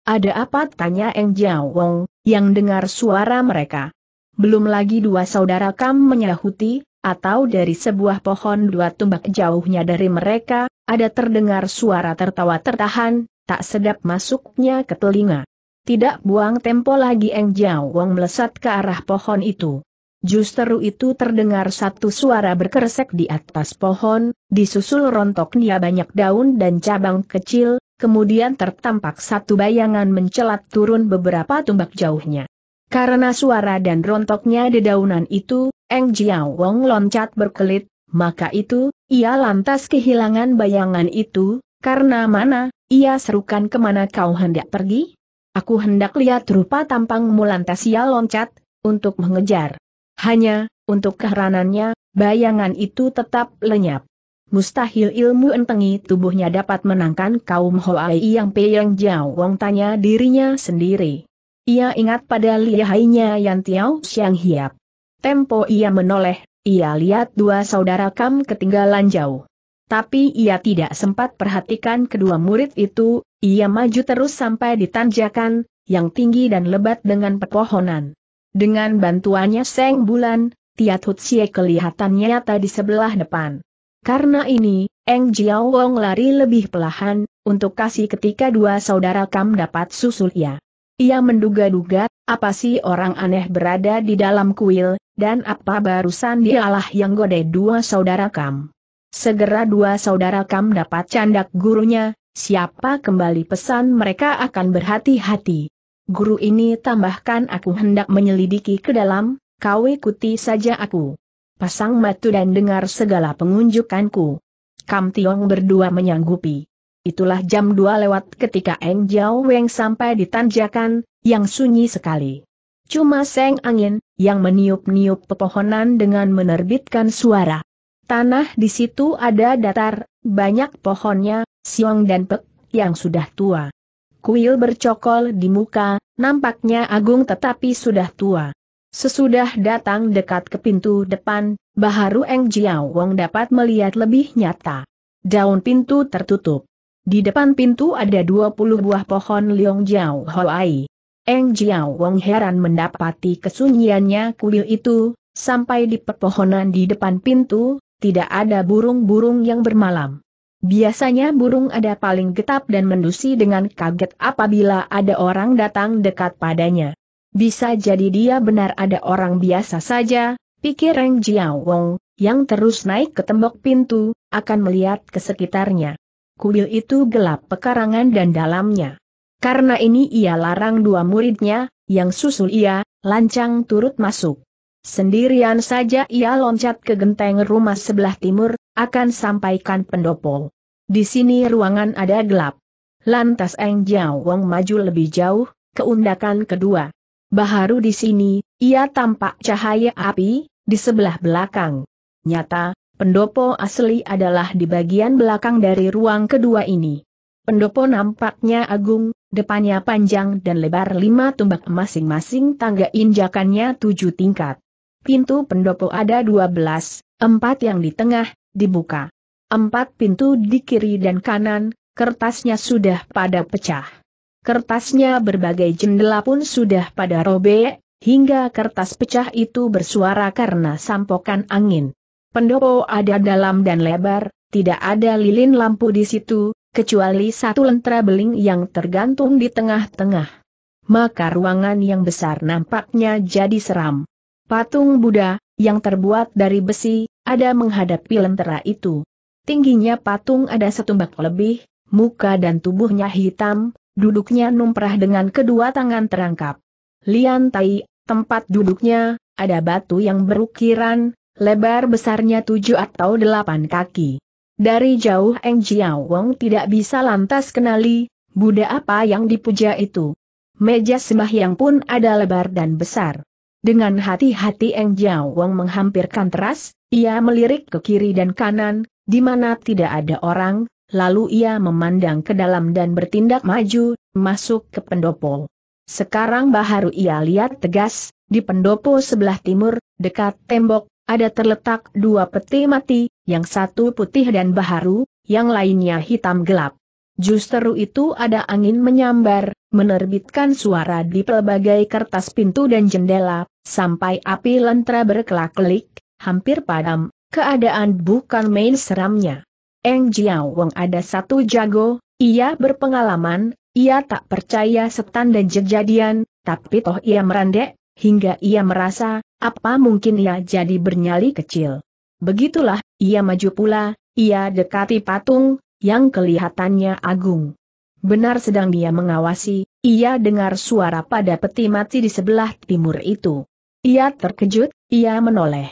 Ada apa tanya Eng Jiao Wong, yang dengar suara mereka? Belum lagi dua saudara Kam menyahuti, atau dari sebuah pohon dua tumbak jauhnya dari mereka, ada terdengar suara tertawa tertahan, tak sedap masuknya ke telinga. Tidak buang tempo lagi Eng Jiao Wong melesat ke arah pohon itu. Justru itu terdengar satu suara berkeresek di atas pohon, disusul rontoknya banyak daun dan cabang kecil, kemudian tertampak satu bayangan mencelat turun beberapa tumbak jauhnya. Karena suara dan rontoknya dedaunan itu, Eng Jiao Wong loncat berkelit, maka itu, ia lantas kehilangan bayangan itu, karena mana, ia serukan kemana kau hendak pergi? Aku hendak lihat rupa tampangmu lantas ia loncat, untuk mengejar. Hanya, untuk keheranannya, bayangan itu tetap lenyap. Mustahil ilmu entengi tubuhnya dapat menangkan kaum Hoai yang Peyang jauh, Wong tanya dirinya sendiri. Ia ingat pada lihainya yang Tiao siang Hiap. Tempo ia menoleh, ia lihat dua saudara Kam ketinggalan jauh. Tapi ia tidak sempat perhatikan kedua murid itu, ia maju terus sampai di tanjakan, yang tinggi dan lebat dengan pepohonan. Dengan bantuannya Seng Bulan, Tiat Hutsie kelihatannya nyata di sebelah depan. Karena ini, Eng Jiao Wong lari lebih pelahan, untuk kasih ketika dua saudara Kam dapat susul ia. Ia menduga-duga, apa sih orang aneh berada di dalam kuil, dan apa barusan dialah yang gode dua saudara Kam. Segera dua saudara Kam dapat candak gurunya, siapa kembali pesan mereka akan berhati-hati. Guru ini tambahkan aku hendak menyelidiki ke dalam, kau ikuti saja aku pasang matu dan dengar segala pengunjukanku. Kam Tiong berdua menyanggupi. Itulah jam dua lewat ketika Eng Jiao Weng sampai di tanjakan, yang sunyi sekali. Cuma seng angin, yang meniup-niup pepohonan dengan menerbitkan suara. Tanah di situ ada datar, banyak pohonnya, siong dan pek, yang sudah tua. Kuil bercokol di muka, nampaknya agung tetapi sudah tua. Sesudah datang dekat ke pintu depan, Baharu Eng Jiao Wong dapat melihat lebih nyata. Daun pintu tertutup. Di depan pintu ada 20 buah pohon liong Jiao Hoai. Eng Jiao Wong heran mendapati kesunyiannya kuil itu, sampai di pepohonan di depan pintu, tidak ada burung-burung yang bermalam. Biasanya burung ada paling getap dan mendusi dengan kaget apabila ada orang datang dekat padanya. Bisa jadi dia benar ada orang biasa saja, pikir Reng Jiawong, yang terus naik ke tembok pintu, akan melihat ke sekitarnya. Kuil itu gelap pekarangan dan dalamnya. Karena ini ia larang dua muridnya, yang susul ia, lancang turut masuk. Sendirian saja ia loncat ke genteng rumah sebelah timur, akan sampaikan pendopo. Di sini ruangan ada gelap. Lantas Eng Jiawong maju lebih jauh, keundakan kedua. Baharu di sini, ia tampak cahaya api, di sebelah belakang. Nyata, pendopo asli adalah di bagian belakang dari ruang kedua ini. Pendopo nampaknya agung, depannya panjang dan lebar lima tumbak masing-masing tangga injakannya tujuh tingkat. Pintu pendopo ada dua belas, empat yang di tengah, dibuka. Empat pintu di kiri dan kanan, kertasnya sudah pada pecah. Kertasnya berbagai jendela pun sudah pada robek, hingga kertas pecah itu bersuara karena sampokan angin. Pendopo ada dalam dan lebar, tidak ada lilin lampu di situ, kecuali satu lentera beling yang tergantung di tengah-tengah. Maka ruangan yang besar nampaknya jadi seram. Patung Buddha, yang terbuat dari besi, ada menghadapi lentera itu. Tingginya patung ada setumbak lebih, muka dan tubuhnya hitam, duduknya numprah dengan kedua tangan terangkap. Lian Tai, tempat duduknya, ada batu yang berukiran, lebar besarnya tujuh atau delapan kaki. Dari jauh Eng Jiao Wong tidak bisa lantas kenali, Buddha apa yang dipuja itu. Meja sembahyang pun ada lebar dan besar. Dengan hati-hati Eng Jiao Wong menghampirkan teras, ia melirik ke kiri dan kanan, di mana tidak ada orang, lalu ia memandang ke dalam dan bertindak maju, masuk ke pendopo. Sekarang baharu ia lihat tegas, di pendopo sebelah timur, dekat tembok, ada terletak dua peti mati, yang satu putih dan baharu, yang lainnya hitam gelap. Justru itu ada angin menyambar, menerbitkan suara di pelbagai kertas pintu dan jendela, sampai api lentera berkelak-kelik, hampir padam, keadaan bukan main seramnya. Eng Jiao Wang ada satu jago, ia berpengalaman, ia tak percaya setan dan jejadian, tapi toh ia merandek, hingga ia merasa, apa mungkin ia jadi bernyali kecil. Begitulah, ia maju pula, ia dekati patung, yang kelihatannya agung. Benar sedang dia mengawasi, ia dengar suara pada peti mati di sebelah timur itu. Ia terkejut, ia menoleh.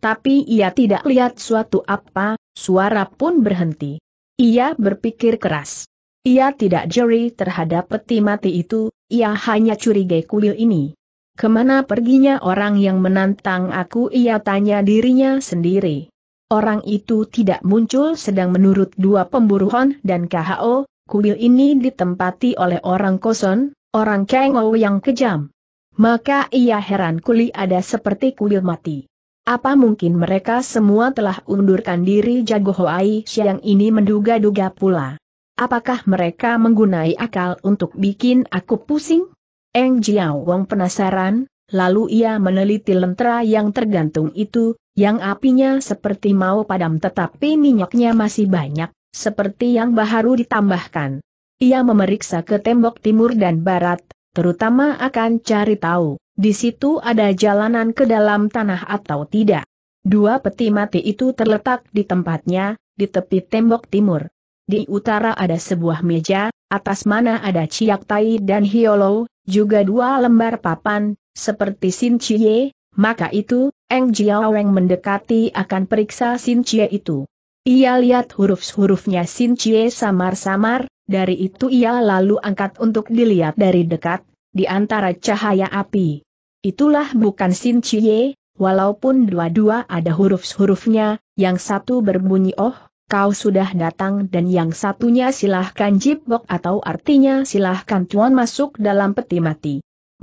Tapi ia tidak lihat suatu apa, Suara pun berhenti. Ia berpikir keras. Ia tidak jeri terhadap peti mati itu, ia hanya curiga kuil ini. Kemana perginya orang yang menantang aku ia tanya dirinya sendiri. Orang itu tidak muncul sedang menurut dua pemburu Hon dan KHO, kuil ini ditempati oleh orang koson, orang Kengo yang kejam. Maka ia heran kuli ada seperti kuil mati. Apa mungkin mereka semua telah undurkan diri jago Hoai Siang ini menduga-duga pula? Apakah mereka menggunai akal untuk bikin aku pusing? Eng Jiao Wong penasaran, lalu ia meneliti lentera yang tergantung itu, yang apinya seperti mau padam tetapi minyaknya masih banyak, seperti yang baru ditambahkan. Ia memeriksa ke tembok timur dan barat, terutama akan cari tahu, di situ ada jalanan ke dalam tanah atau tidak. Dua peti mati itu terletak di tempatnya, di tepi tembok timur. Di utara ada sebuah meja, atas mana ada Ciak Tai dan Hiolo, juga dua lembar papan, seperti Sin Chie, maka itu, Eng jiao Jiaweng mendekati akan periksa Sin Chie itu. Ia lihat huruf-hurufnya Sin Chie samar-samar, dari itu ia lalu angkat untuk dilihat dari dekat, di antara cahaya api. Itulah bukan Sin Chie, walaupun dua-dua ada huruf-hurufnya, yang satu berbunyi oh, kau sudah datang dan yang satunya silahkan jipbok atau artinya silahkan tuan masuk dalam peti mati.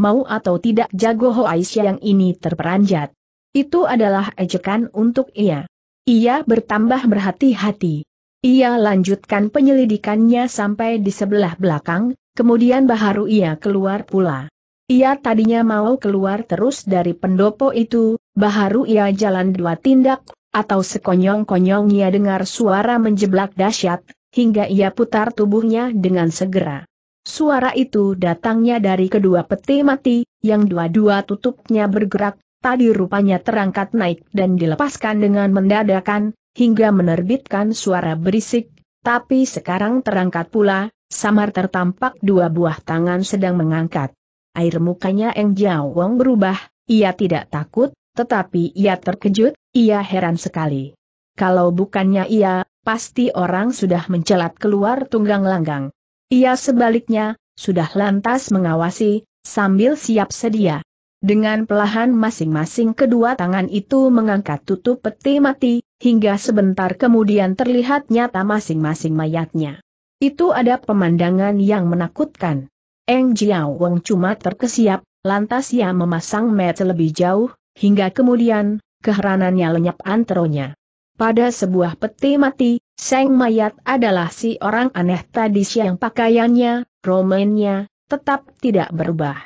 Mau atau tidak jago Aisyah yang ini terperanjat. Itu adalah ejekan untuk ia. Ia bertambah berhati-hati. Ia lanjutkan penyelidikannya sampai di sebelah belakang, kemudian baharu ia keluar pula. Ia tadinya mau keluar terus dari pendopo itu, baharu ia jalan dua tindak, atau sekonyong-konyong ia dengar suara menjeblak dahsyat, hingga ia putar tubuhnya dengan segera. Suara itu datangnya dari kedua peti mati, yang dua-dua tutupnya bergerak, tadi rupanya terangkat naik dan dilepaskan dengan mendadakan, hingga menerbitkan suara berisik, tapi sekarang terangkat pula, samar tertampak dua buah tangan sedang mengangkat. Air mukanya Eng Jiawong berubah, ia tidak takut, tetapi ia terkejut, ia heran sekali. Kalau bukannya ia, pasti orang sudah mencelat keluar tunggang langgang. Ia sebaliknya, sudah lantas mengawasi, sambil siap sedia. Dengan pelahan masing-masing kedua tangan itu mengangkat tutup peti mati, hingga sebentar kemudian terlihat nyata masing-masing mayatnya. Itu ada pemandangan yang menakutkan. Eng Jiao Wong cuma terkesiap, lantas ia memasang mata lebih jauh, hingga kemudian, keheranannya lenyap antronya. Pada sebuah peti mati, Seng mayat adalah si orang aneh tadi siang pakaiannya, romennya, tetap tidak berubah.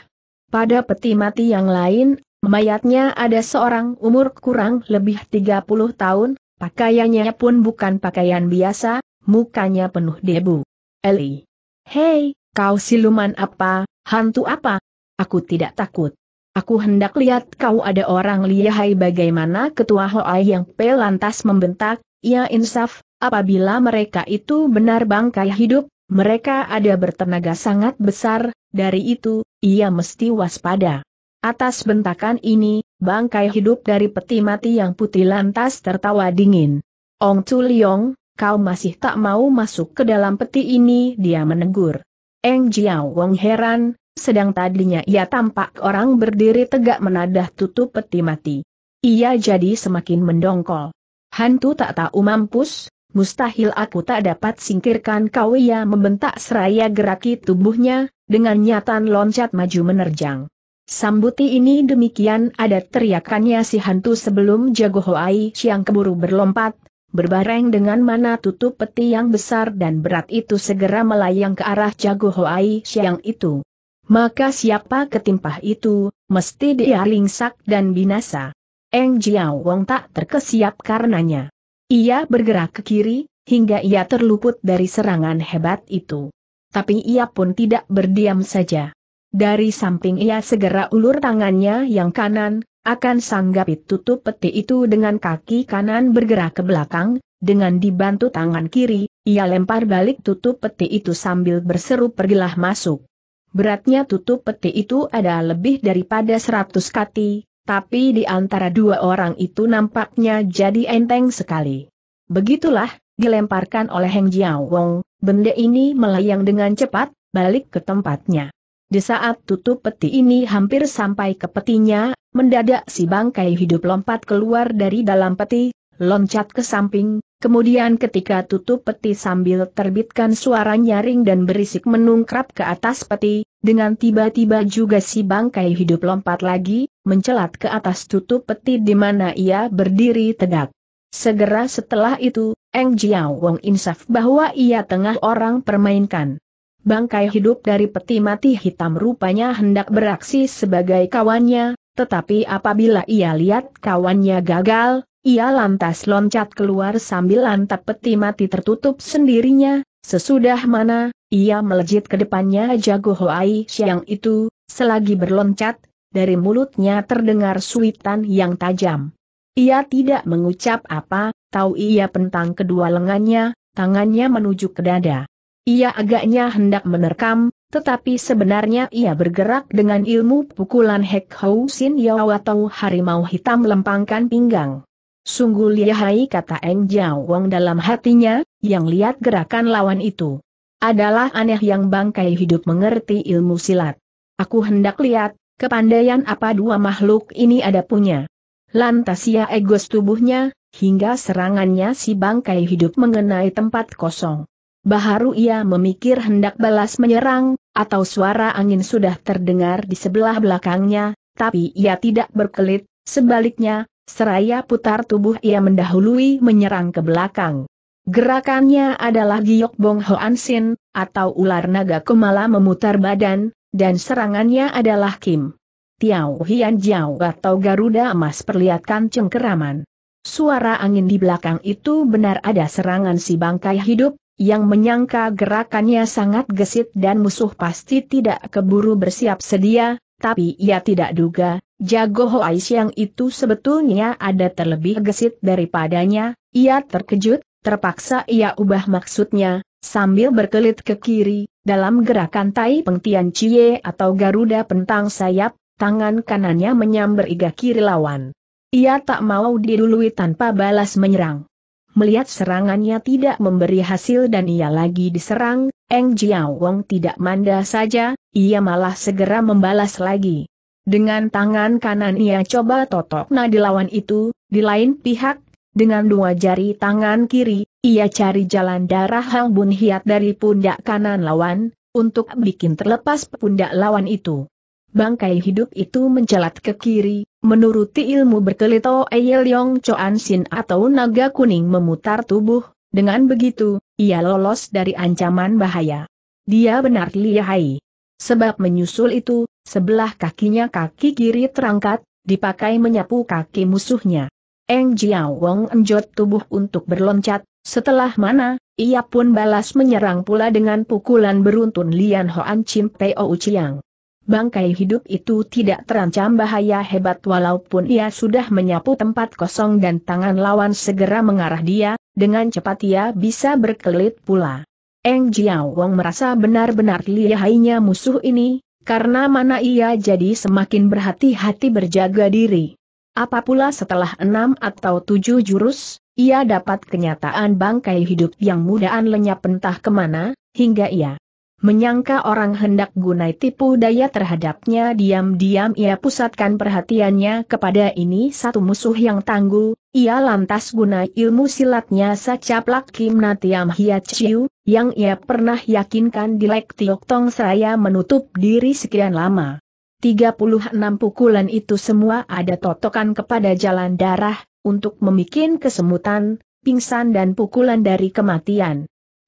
Pada peti mati yang lain, mayatnya ada seorang umur kurang lebih 30 tahun, Pakaiannya pun bukan pakaian biasa, mukanya penuh debu. Eli. Hei, kau siluman apa, hantu apa? Aku tidak takut. Aku hendak lihat kau ada orang lihai bagaimana ketua Hoai yang pelantas lantas membentak, ya insaf, apabila mereka itu benar bangkai hidup, mereka ada bertenaga sangat besar, dari itu, ia mesti waspada. Atas bentakan ini, bangkai hidup dari peti mati yang putih lantas tertawa dingin. Ong Tu Liong, kau masih tak mau masuk ke dalam peti ini dia menegur. Eng Jiao Wong heran, sedang tadinya ia tampak orang berdiri tegak menadah tutup peti mati. Ia jadi semakin mendongkol. Hantu tak tahu mampus, mustahil aku tak dapat singkirkan kau ia membentak seraya geraki tubuhnya, dengan nyatan loncat maju menerjang. Sambuti ini demikian ada teriakannya si hantu sebelum Jago Hoai Siang keburu berlompat, berbareng dengan mana tutup peti yang besar dan berat itu segera melayang ke arah Jago Hoai Siang itu. Maka siapa ketimpah itu, mesti dia lingsak dan binasa. Eng Jiao Wong tak terkesiap karenanya. Ia bergerak ke kiri, hingga ia terluput dari serangan hebat itu. Tapi ia pun tidak berdiam saja. Dari samping ia segera ulur tangannya yang kanan, akan sanggapi tutup peti itu dengan kaki kanan bergerak ke belakang, dengan dibantu tangan kiri, ia lempar balik tutup peti itu sambil berseru pergilah masuk. Beratnya tutup peti itu ada lebih daripada seratus kati, tapi di antara dua orang itu nampaknya jadi enteng sekali. Begitulah, dilemparkan oleh Heng Jiao Wong, benda ini melayang dengan cepat, balik ke tempatnya. Di saat tutup peti ini hampir sampai ke petinya, mendadak si bangkai hidup lompat keluar dari dalam peti, loncat ke samping, kemudian ketika tutup peti sambil terbitkan suara nyaring dan berisik menungkrap ke atas peti, dengan tiba-tiba juga si bangkai hidup lompat lagi, mencelat ke atas tutup peti di mana ia berdiri tegak. Segera setelah itu, Eng Jiao Wong insaf bahwa ia tengah orang permainkan. Bangkai hidup dari peti mati hitam rupanya hendak beraksi sebagai kawannya, tetapi apabila ia lihat kawannya gagal, ia lantas loncat keluar sambil lantap peti mati tertutup sendirinya, sesudah mana, ia melejit ke depannya jago Hoai Siang itu, selagi berloncat, dari mulutnya terdengar suitan yang tajam. Ia tidak mengucap apa, tahu ia pentang kedua lengannya, tangannya menuju ke dada. Ia agaknya hendak menerkam, tetapi sebenarnya ia bergerak dengan ilmu pukulan Hek Hou Sin Yau atau harimau hitam lempangkan pinggang. Sungguh lihai kata Eng Jiao Wong dalam hatinya, yang lihat gerakan lawan itu. Adalah aneh yang bangkai hidup mengerti ilmu silat. Aku hendak lihat, kepandaian apa dua makhluk ini ada punya. Lantas ia egos tubuhnya, hingga serangannya si bangkai hidup mengenai tempat kosong. Baharu ia memikir hendak balas menyerang, atau suara angin sudah terdengar di sebelah belakangnya, tapi ia tidak berkelit, sebaliknya, seraya putar tubuh ia mendahului menyerang ke belakang. Gerakannya adalah giok bong atau ular naga kemala memutar badan, dan serangannya adalah Kim. Tiao Hian Jiao atau Garuda Emas perlihatkan cengkeraman. Suara angin di belakang itu benar ada serangan si bangkai hidup, yang menyangka gerakannya sangat gesit dan musuh pasti tidak keburu bersiap sedia, tapi ia tidak duga, jago Hoais yang itu sebetulnya ada terlebih gesit daripadanya, ia terkejut, terpaksa ia ubah maksudnya, sambil berkelit ke kiri, dalam gerakan tai pengtian cie atau garuda pentang sayap, tangan kanannya menyamber iga kiri lawan. Ia tak mau didului tanpa balas menyerang. Melihat serangannya tidak memberi hasil dan ia lagi diserang, Eng Jiao Wong tidak manda saja, ia malah segera membalas lagi. Dengan tangan kanan ia coba totok nadi lawan itu, di lain pihak, dengan dua jari tangan kiri, ia cari jalan darah Hang Bun Hiat dari pundak kanan lawan, untuk bikin terlepas pundak lawan itu. Bangkai hidup itu mencelat ke kiri, Menuruti ilmu berkelito Eyel Yong Choan Sin atau naga kuning memutar tubuh, dengan begitu, ia lolos dari ancaman bahaya. Dia benar lihai. Sebab menyusul itu, sebelah kakinya kaki kiri terangkat, dipakai menyapu kaki musuhnya. Eng Jiao Wong enjot tubuh untuk berloncat, setelah mana, ia pun balas menyerang pula dengan pukulan beruntun Lian Hoan Chim Peo Uciang bangkai hidup itu tidak terancam bahaya hebat walaupun ia sudah menyapu tempat kosong dan tangan lawan segera mengarah dia, dengan cepat ia bisa berkelit pula. Eng Jiao Wong merasa benar-benar lihainya musuh ini, karena mana ia jadi semakin berhati-hati berjaga diri. Apa pula setelah enam atau tujuh jurus, ia dapat kenyataan bangkai hidup yang mudaan lenyap entah kemana, hingga ia Menyangka orang hendak gunai tipu daya terhadapnya diam-diam ia pusatkan perhatiannya kepada ini satu musuh yang tangguh, ia lantas gunai ilmu silatnya sacaplak Kim Natiam Hiat Chiu, yang ia pernah yakinkan di Lek Tiok Tong Seraya menutup diri sekian lama. 36 pukulan itu semua ada totokan kepada jalan darah, untuk memikin kesemutan, pingsan dan pukulan dari kematian.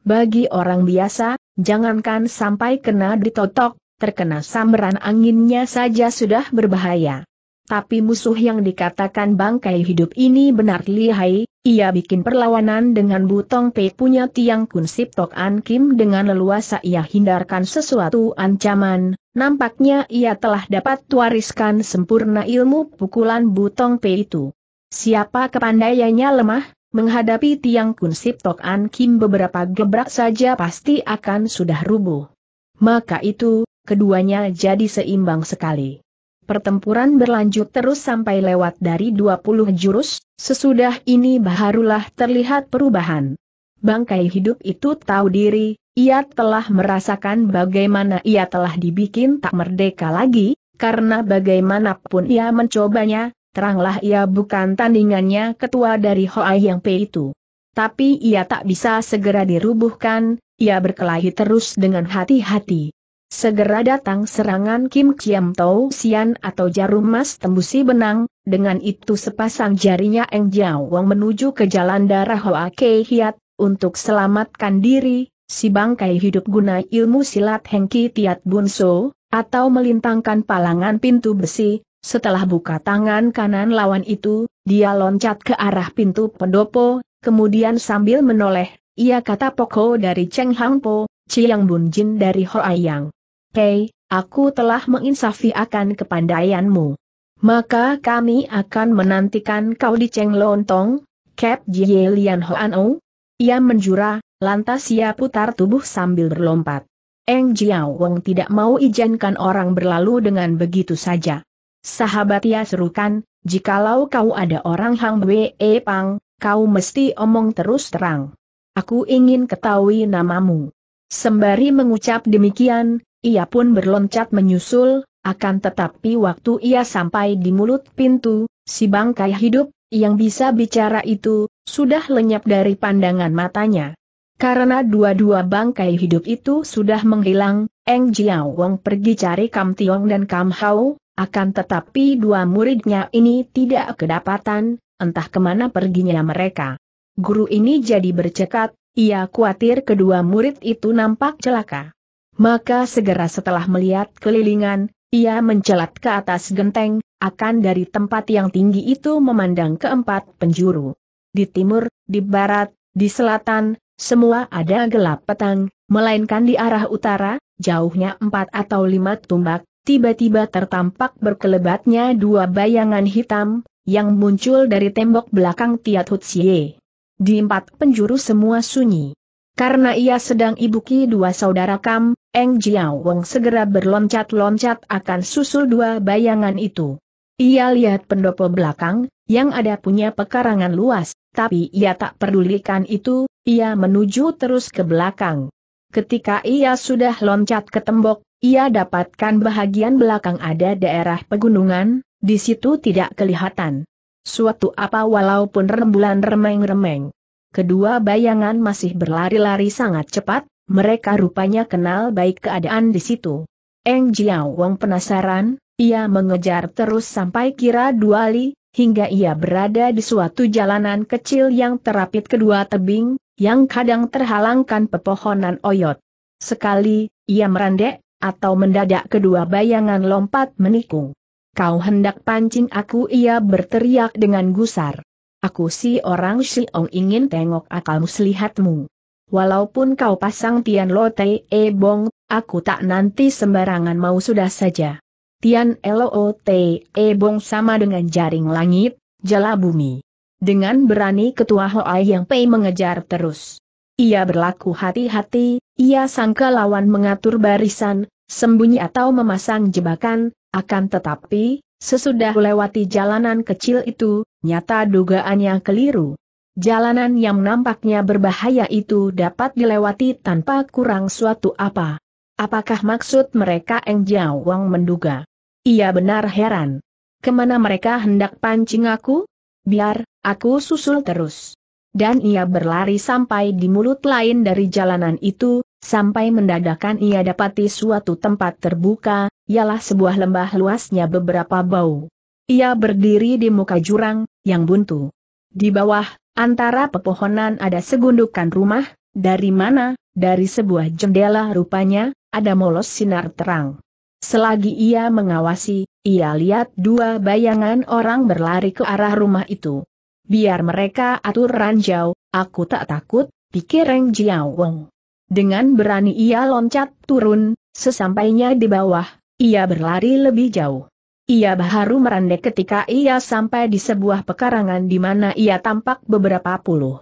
Bagi orang biasa, jangankan sampai kena ditotok, terkena sambaran anginnya saja sudah berbahaya. Tapi musuh yang dikatakan bangkai hidup ini benar lihai, ia bikin perlawanan dengan butong P punya tiang kun Tok An Kim dengan leluasa ia hindarkan sesuatu ancaman, nampaknya ia telah dapat wariskan sempurna ilmu pukulan butong P itu. Siapa kepandaiannya lemah, Menghadapi tiang kun Sip Tok An Kim beberapa gebrak saja pasti akan sudah rubuh. Maka itu, keduanya jadi seimbang sekali. Pertempuran berlanjut terus sampai lewat dari 20 jurus, sesudah ini barulah terlihat perubahan. Bangkai hidup itu tahu diri, ia telah merasakan bagaimana ia telah dibikin tak merdeka lagi, karena bagaimanapun ia mencobanya, Teranglah ia bukan tandingannya ketua dari Hoa Yang Pei itu. Tapi ia tak bisa segera dirubuhkan, ia berkelahi terus dengan hati-hati. Segera datang serangan Kim Kiam Tau Sian atau jarum emas tembusi benang, dengan itu sepasang jarinya Eng Jiao Wang menuju ke jalan darah Hoa Kei Hiat, untuk selamatkan diri, si bangkai hidup guna ilmu silat Hengki Tiat Bunso, atau melintangkan palangan pintu besi, setelah buka tangan kanan lawan itu, dia loncat ke arah pintu pendopo, kemudian sambil menoleh, ia kata Poko dari Cheng Hang Po, Chiang Bun Jin dari Ho Ayang. Hei, aku telah menginsafi akan kepandaianmu. Maka kami akan menantikan kau di Cheng Lontong, Kep Jie Lian Ho O. Ia menjura, lantas ia putar tubuh sambil berlompat. Eng Jiao Wong tidak mau izinkan orang berlalu dengan begitu saja. Sahabat ia ya serukan, jikalau kau ada orang Hang Wei e Pang, kau mesti omong terus terang. Aku ingin ketahui namamu. Sembari mengucap demikian, ia pun berloncat menyusul, akan tetapi waktu ia sampai di mulut pintu, si bangkai hidup, yang bisa bicara itu, sudah lenyap dari pandangan matanya. Karena dua-dua bangkai hidup itu sudah menghilang, Eng Jiao Wong pergi cari Kam Tiong dan Kam Hao, akan tetapi dua muridnya ini tidak kedapatan, entah kemana perginya mereka. Guru ini jadi bercekat, ia khawatir kedua murid itu nampak celaka. Maka segera setelah melihat kelilingan, ia mencelat ke atas genteng, akan dari tempat yang tinggi itu memandang keempat penjuru. Di timur, di barat, di selatan, semua ada gelap petang, melainkan di arah utara, jauhnya empat atau lima tumbak, tiba-tiba tertampak berkelebatnya dua bayangan hitam, yang muncul dari tembok belakang Tiat Hutsie. Di empat penjuru semua sunyi. Karena ia sedang ibuki dua saudara Kam, Eng Jiao Wong segera berloncat-loncat akan susul dua bayangan itu. Ia lihat pendopo belakang, yang ada punya pekarangan luas, tapi ia tak pedulikan itu, ia menuju terus ke belakang. Ketika ia sudah loncat ke tembok, ia dapatkan bahagian belakang ada daerah pegunungan, di situ tidak kelihatan. Suatu apa walaupun rembulan remeng-remeng. Kedua bayangan masih berlari-lari sangat cepat, mereka rupanya kenal baik keadaan di situ. Eng Jiao Wong penasaran, ia mengejar terus sampai kira dua li, hingga ia berada di suatu jalanan kecil yang terapit kedua tebing, yang kadang terhalangkan pepohonan oyot. Sekali, ia merendek, atau mendadak kedua bayangan lompat menikung. Kau hendak pancing aku ia berteriak dengan gusar. Aku si orang ong ingin tengok akal muslihatmu. Walaupun kau pasang Tian Lo Te E Bong, aku tak nanti sembarangan mau sudah saja. Tian Lo Te E Bong sama dengan jaring langit, jala bumi. Dengan berani ketua Hoai Yang Pei mengejar terus. Ia berlaku hati-hati, ia sangka lawan mengatur barisan, sembunyi atau memasang jebakan, akan tetapi, sesudah lewati jalanan kecil itu, nyata dugaannya keliru. Jalanan yang nampaknya berbahaya itu dapat dilewati tanpa kurang suatu apa. Apakah maksud mereka Eng Jiao Wang menduga? Ia benar heran. Kemana mereka hendak pancing aku? Biar, aku susul terus dan ia berlari sampai di mulut lain dari jalanan itu, sampai mendadakan ia dapati suatu tempat terbuka, ialah sebuah lembah luasnya beberapa bau. Ia berdiri di muka jurang, yang buntu. Di bawah, antara pepohonan ada segundukan rumah, dari mana, dari sebuah jendela rupanya, ada molos sinar terang. Selagi ia mengawasi, ia lihat dua bayangan orang berlari ke arah rumah itu biar mereka atur ranjau, aku tak takut, pikir Reng Jiao Wong. Dengan berani ia loncat turun, sesampainya di bawah, ia berlari lebih jauh. Ia baru merandek ketika ia sampai di sebuah pekarangan di mana ia tampak beberapa puluh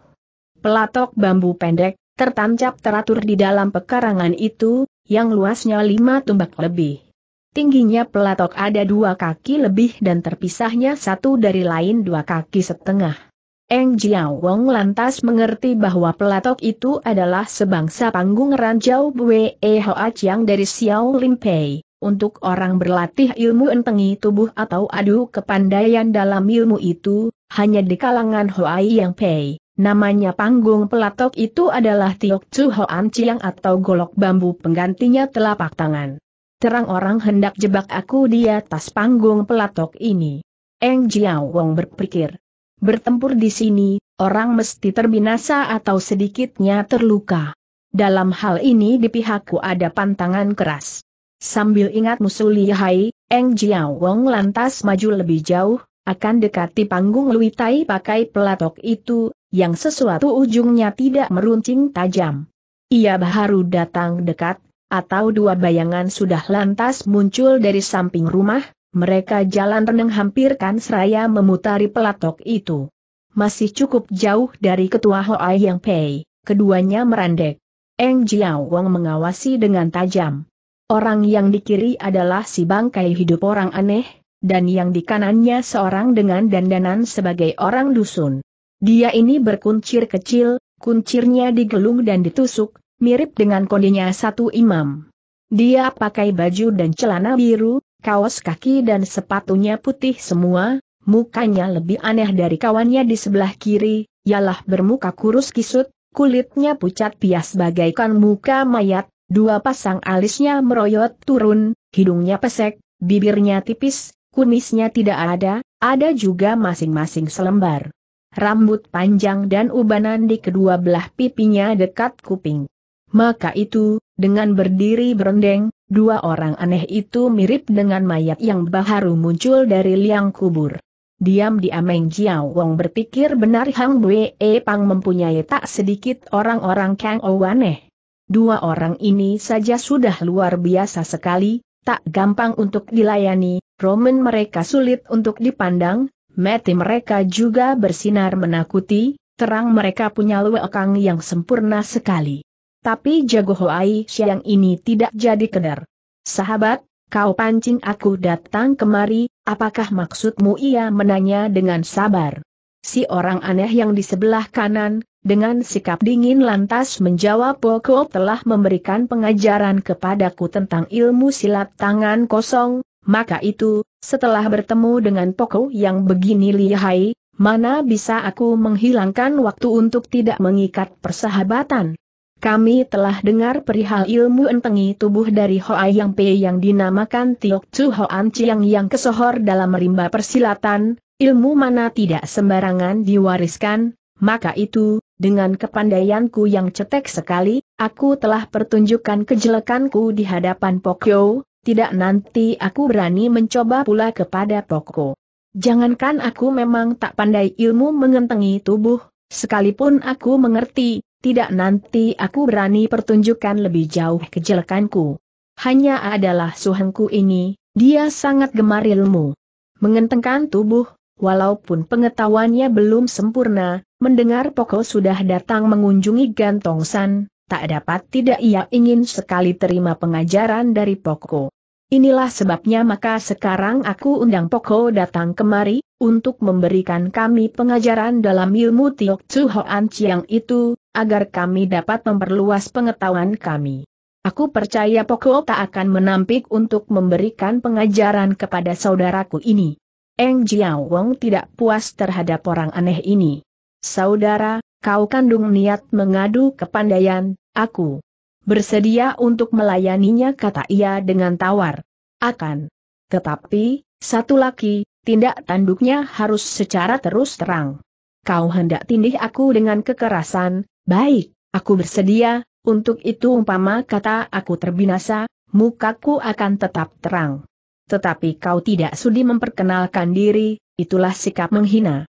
pelatok bambu pendek, tertancap teratur di dalam pekarangan itu, yang luasnya lima tumbak lebih. Tingginya pelatok ada dua kaki lebih dan terpisahnya satu dari lain dua kaki setengah. Eng Jiao Wong lantas mengerti bahwa pelatok itu adalah sebangsa panggung ranjau Bwe Hoa Chiang dari Xiao Limpei. Untuk orang berlatih ilmu entengi tubuh atau adu kepandaian dalam ilmu itu, hanya di kalangan Hoai Yang Pei. Namanya panggung pelatok itu adalah Tiok Chu Hoan Chiang atau golok bambu penggantinya telapak tangan terang orang hendak jebak aku di atas panggung pelatok ini. Eng Jiao Wong berpikir. Bertempur di sini, orang mesti terbinasa atau sedikitnya terluka. Dalam hal ini di pihakku ada pantangan keras. Sambil ingat musuh lihai, Eng Jiao Wong lantas maju lebih jauh, akan dekati panggung Lui Tai pakai pelatok itu, yang sesuatu ujungnya tidak meruncing tajam. Ia baru datang dekat, atau dua bayangan sudah lantas muncul dari samping rumah, mereka jalan renang hampirkan seraya memutari pelatok itu. Masih cukup jauh dari ketua Hoa Yang Pei, keduanya merandek. Eng Jiao Wang mengawasi dengan tajam. Orang yang di kiri adalah si bangkai hidup orang aneh, dan yang di kanannya seorang dengan dandanan sebagai orang dusun. Dia ini berkuncir kecil, kuncirnya digelung dan ditusuk, mirip dengan kondinya satu imam. Dia pakai baju dan celana biru, kaos kaki dan sepatunya putih semua, mukanya lebih aneh dari kawannya di sebelah kiri, ialah bermuka kurus kisut, kulitnya pucat pias bagaikan muka mayat, dua pasang alisnya meroyot turun, hidungnya pesek, bibirnya tipis, kumisnya tidak ada, ada juga masing-masing selembar. Rambut panjang dan ubanan di kedua belah pipinya dekat kuping. Maka itu, dengan berdiri berendeng, dua orang aneh itu mirip dengan mayat yang baharu muncul dari liang kubur. diam di Ameng Jiao Wong berpikir benar Hang e Pang mempunyai tak sedikit orang-orang Kang aneh. Dua orang ini saja sudah luar biasa sekali, tak gampang untuk dilayani, Roman mereka sulit untuk dipandang, mati mereka juga bersinar menakuti, terang mereka punya luekang yang sempurna sekali. Tapi jago Hoai Xiang ini tidak jadi kedar. Sahabat, kau pancing aku datang kemari, apakah maksudmu ia menanya dengan sabar? Si orang aneh yang di sebelah kanan, dengan sikap dingin lantas menjawab Poko oh, telah memberikan pengajaran kepadaku tentang ilmu silat tangan kosong, maka itu, setelah bertemu dengan Poko yang begini lihai, mana bisa aku menghilangkan waktu untuk tidak mengikat persahabatan? Kami telah dengar perihal ilmu entengi tubuh dari Hoa Yang Pei yang dinamakan Tiok Chu Hoan Chiang yang kesohor dalam rimba persilatan, ilmu mana tidak sembarangan diwariskan, maka itu, dengan kepandaianku yang cetek sekali, aku telah pertunjukkan kejelekanku di hadapan Pokyo, tidak nanti aku berani mencoba pula kepada Pokyo. Jangankan aku memang tak pandai ilmu mengentengi tubuh, sekalipun aku mengerti, tidak nanti aku berani pertunjukkan lebih jauh kejelekanku. Hanya adalah suhengku ini, dia sangat gemar ilmu. Mengentengkan tubuh, walaupun pengetahuannya belum sempurna, mendengar pokok sudah datang mengunjungi Gantong San, tak dapat tidak ia ingin sekali terima pengajaran dari Poko. Inilah sebabnya maka sekarang aku undang Poko datang kemari, untuk memberikan kami pengajaran dalam ilmu Tiok Chu Hoan Chiang itu, agar kami dapat memperluas pengetahuan kami. Aku percaya Poko tak akan menampik untuk memberikan pengajaran kepada saudaraku ini. Eng Jiao Wong tidak puas terhadap orang aneh ini. Saudara, kau kandung niat mengadu kepandaian, aku, bersedia untuk melayaninya kata ia dengan tawar. Akan. Tetapi, satu laki, tindak tanduknya harus secara terus terang. Kau hendak tindih aku dengan kekerasan, baik, aku bersedia, untuk itu umpama kata aku terbinasa, mukaku akan tetap terang. Tetapi kau tidak sudi memperkenalkan diri, itulah sikap menghina.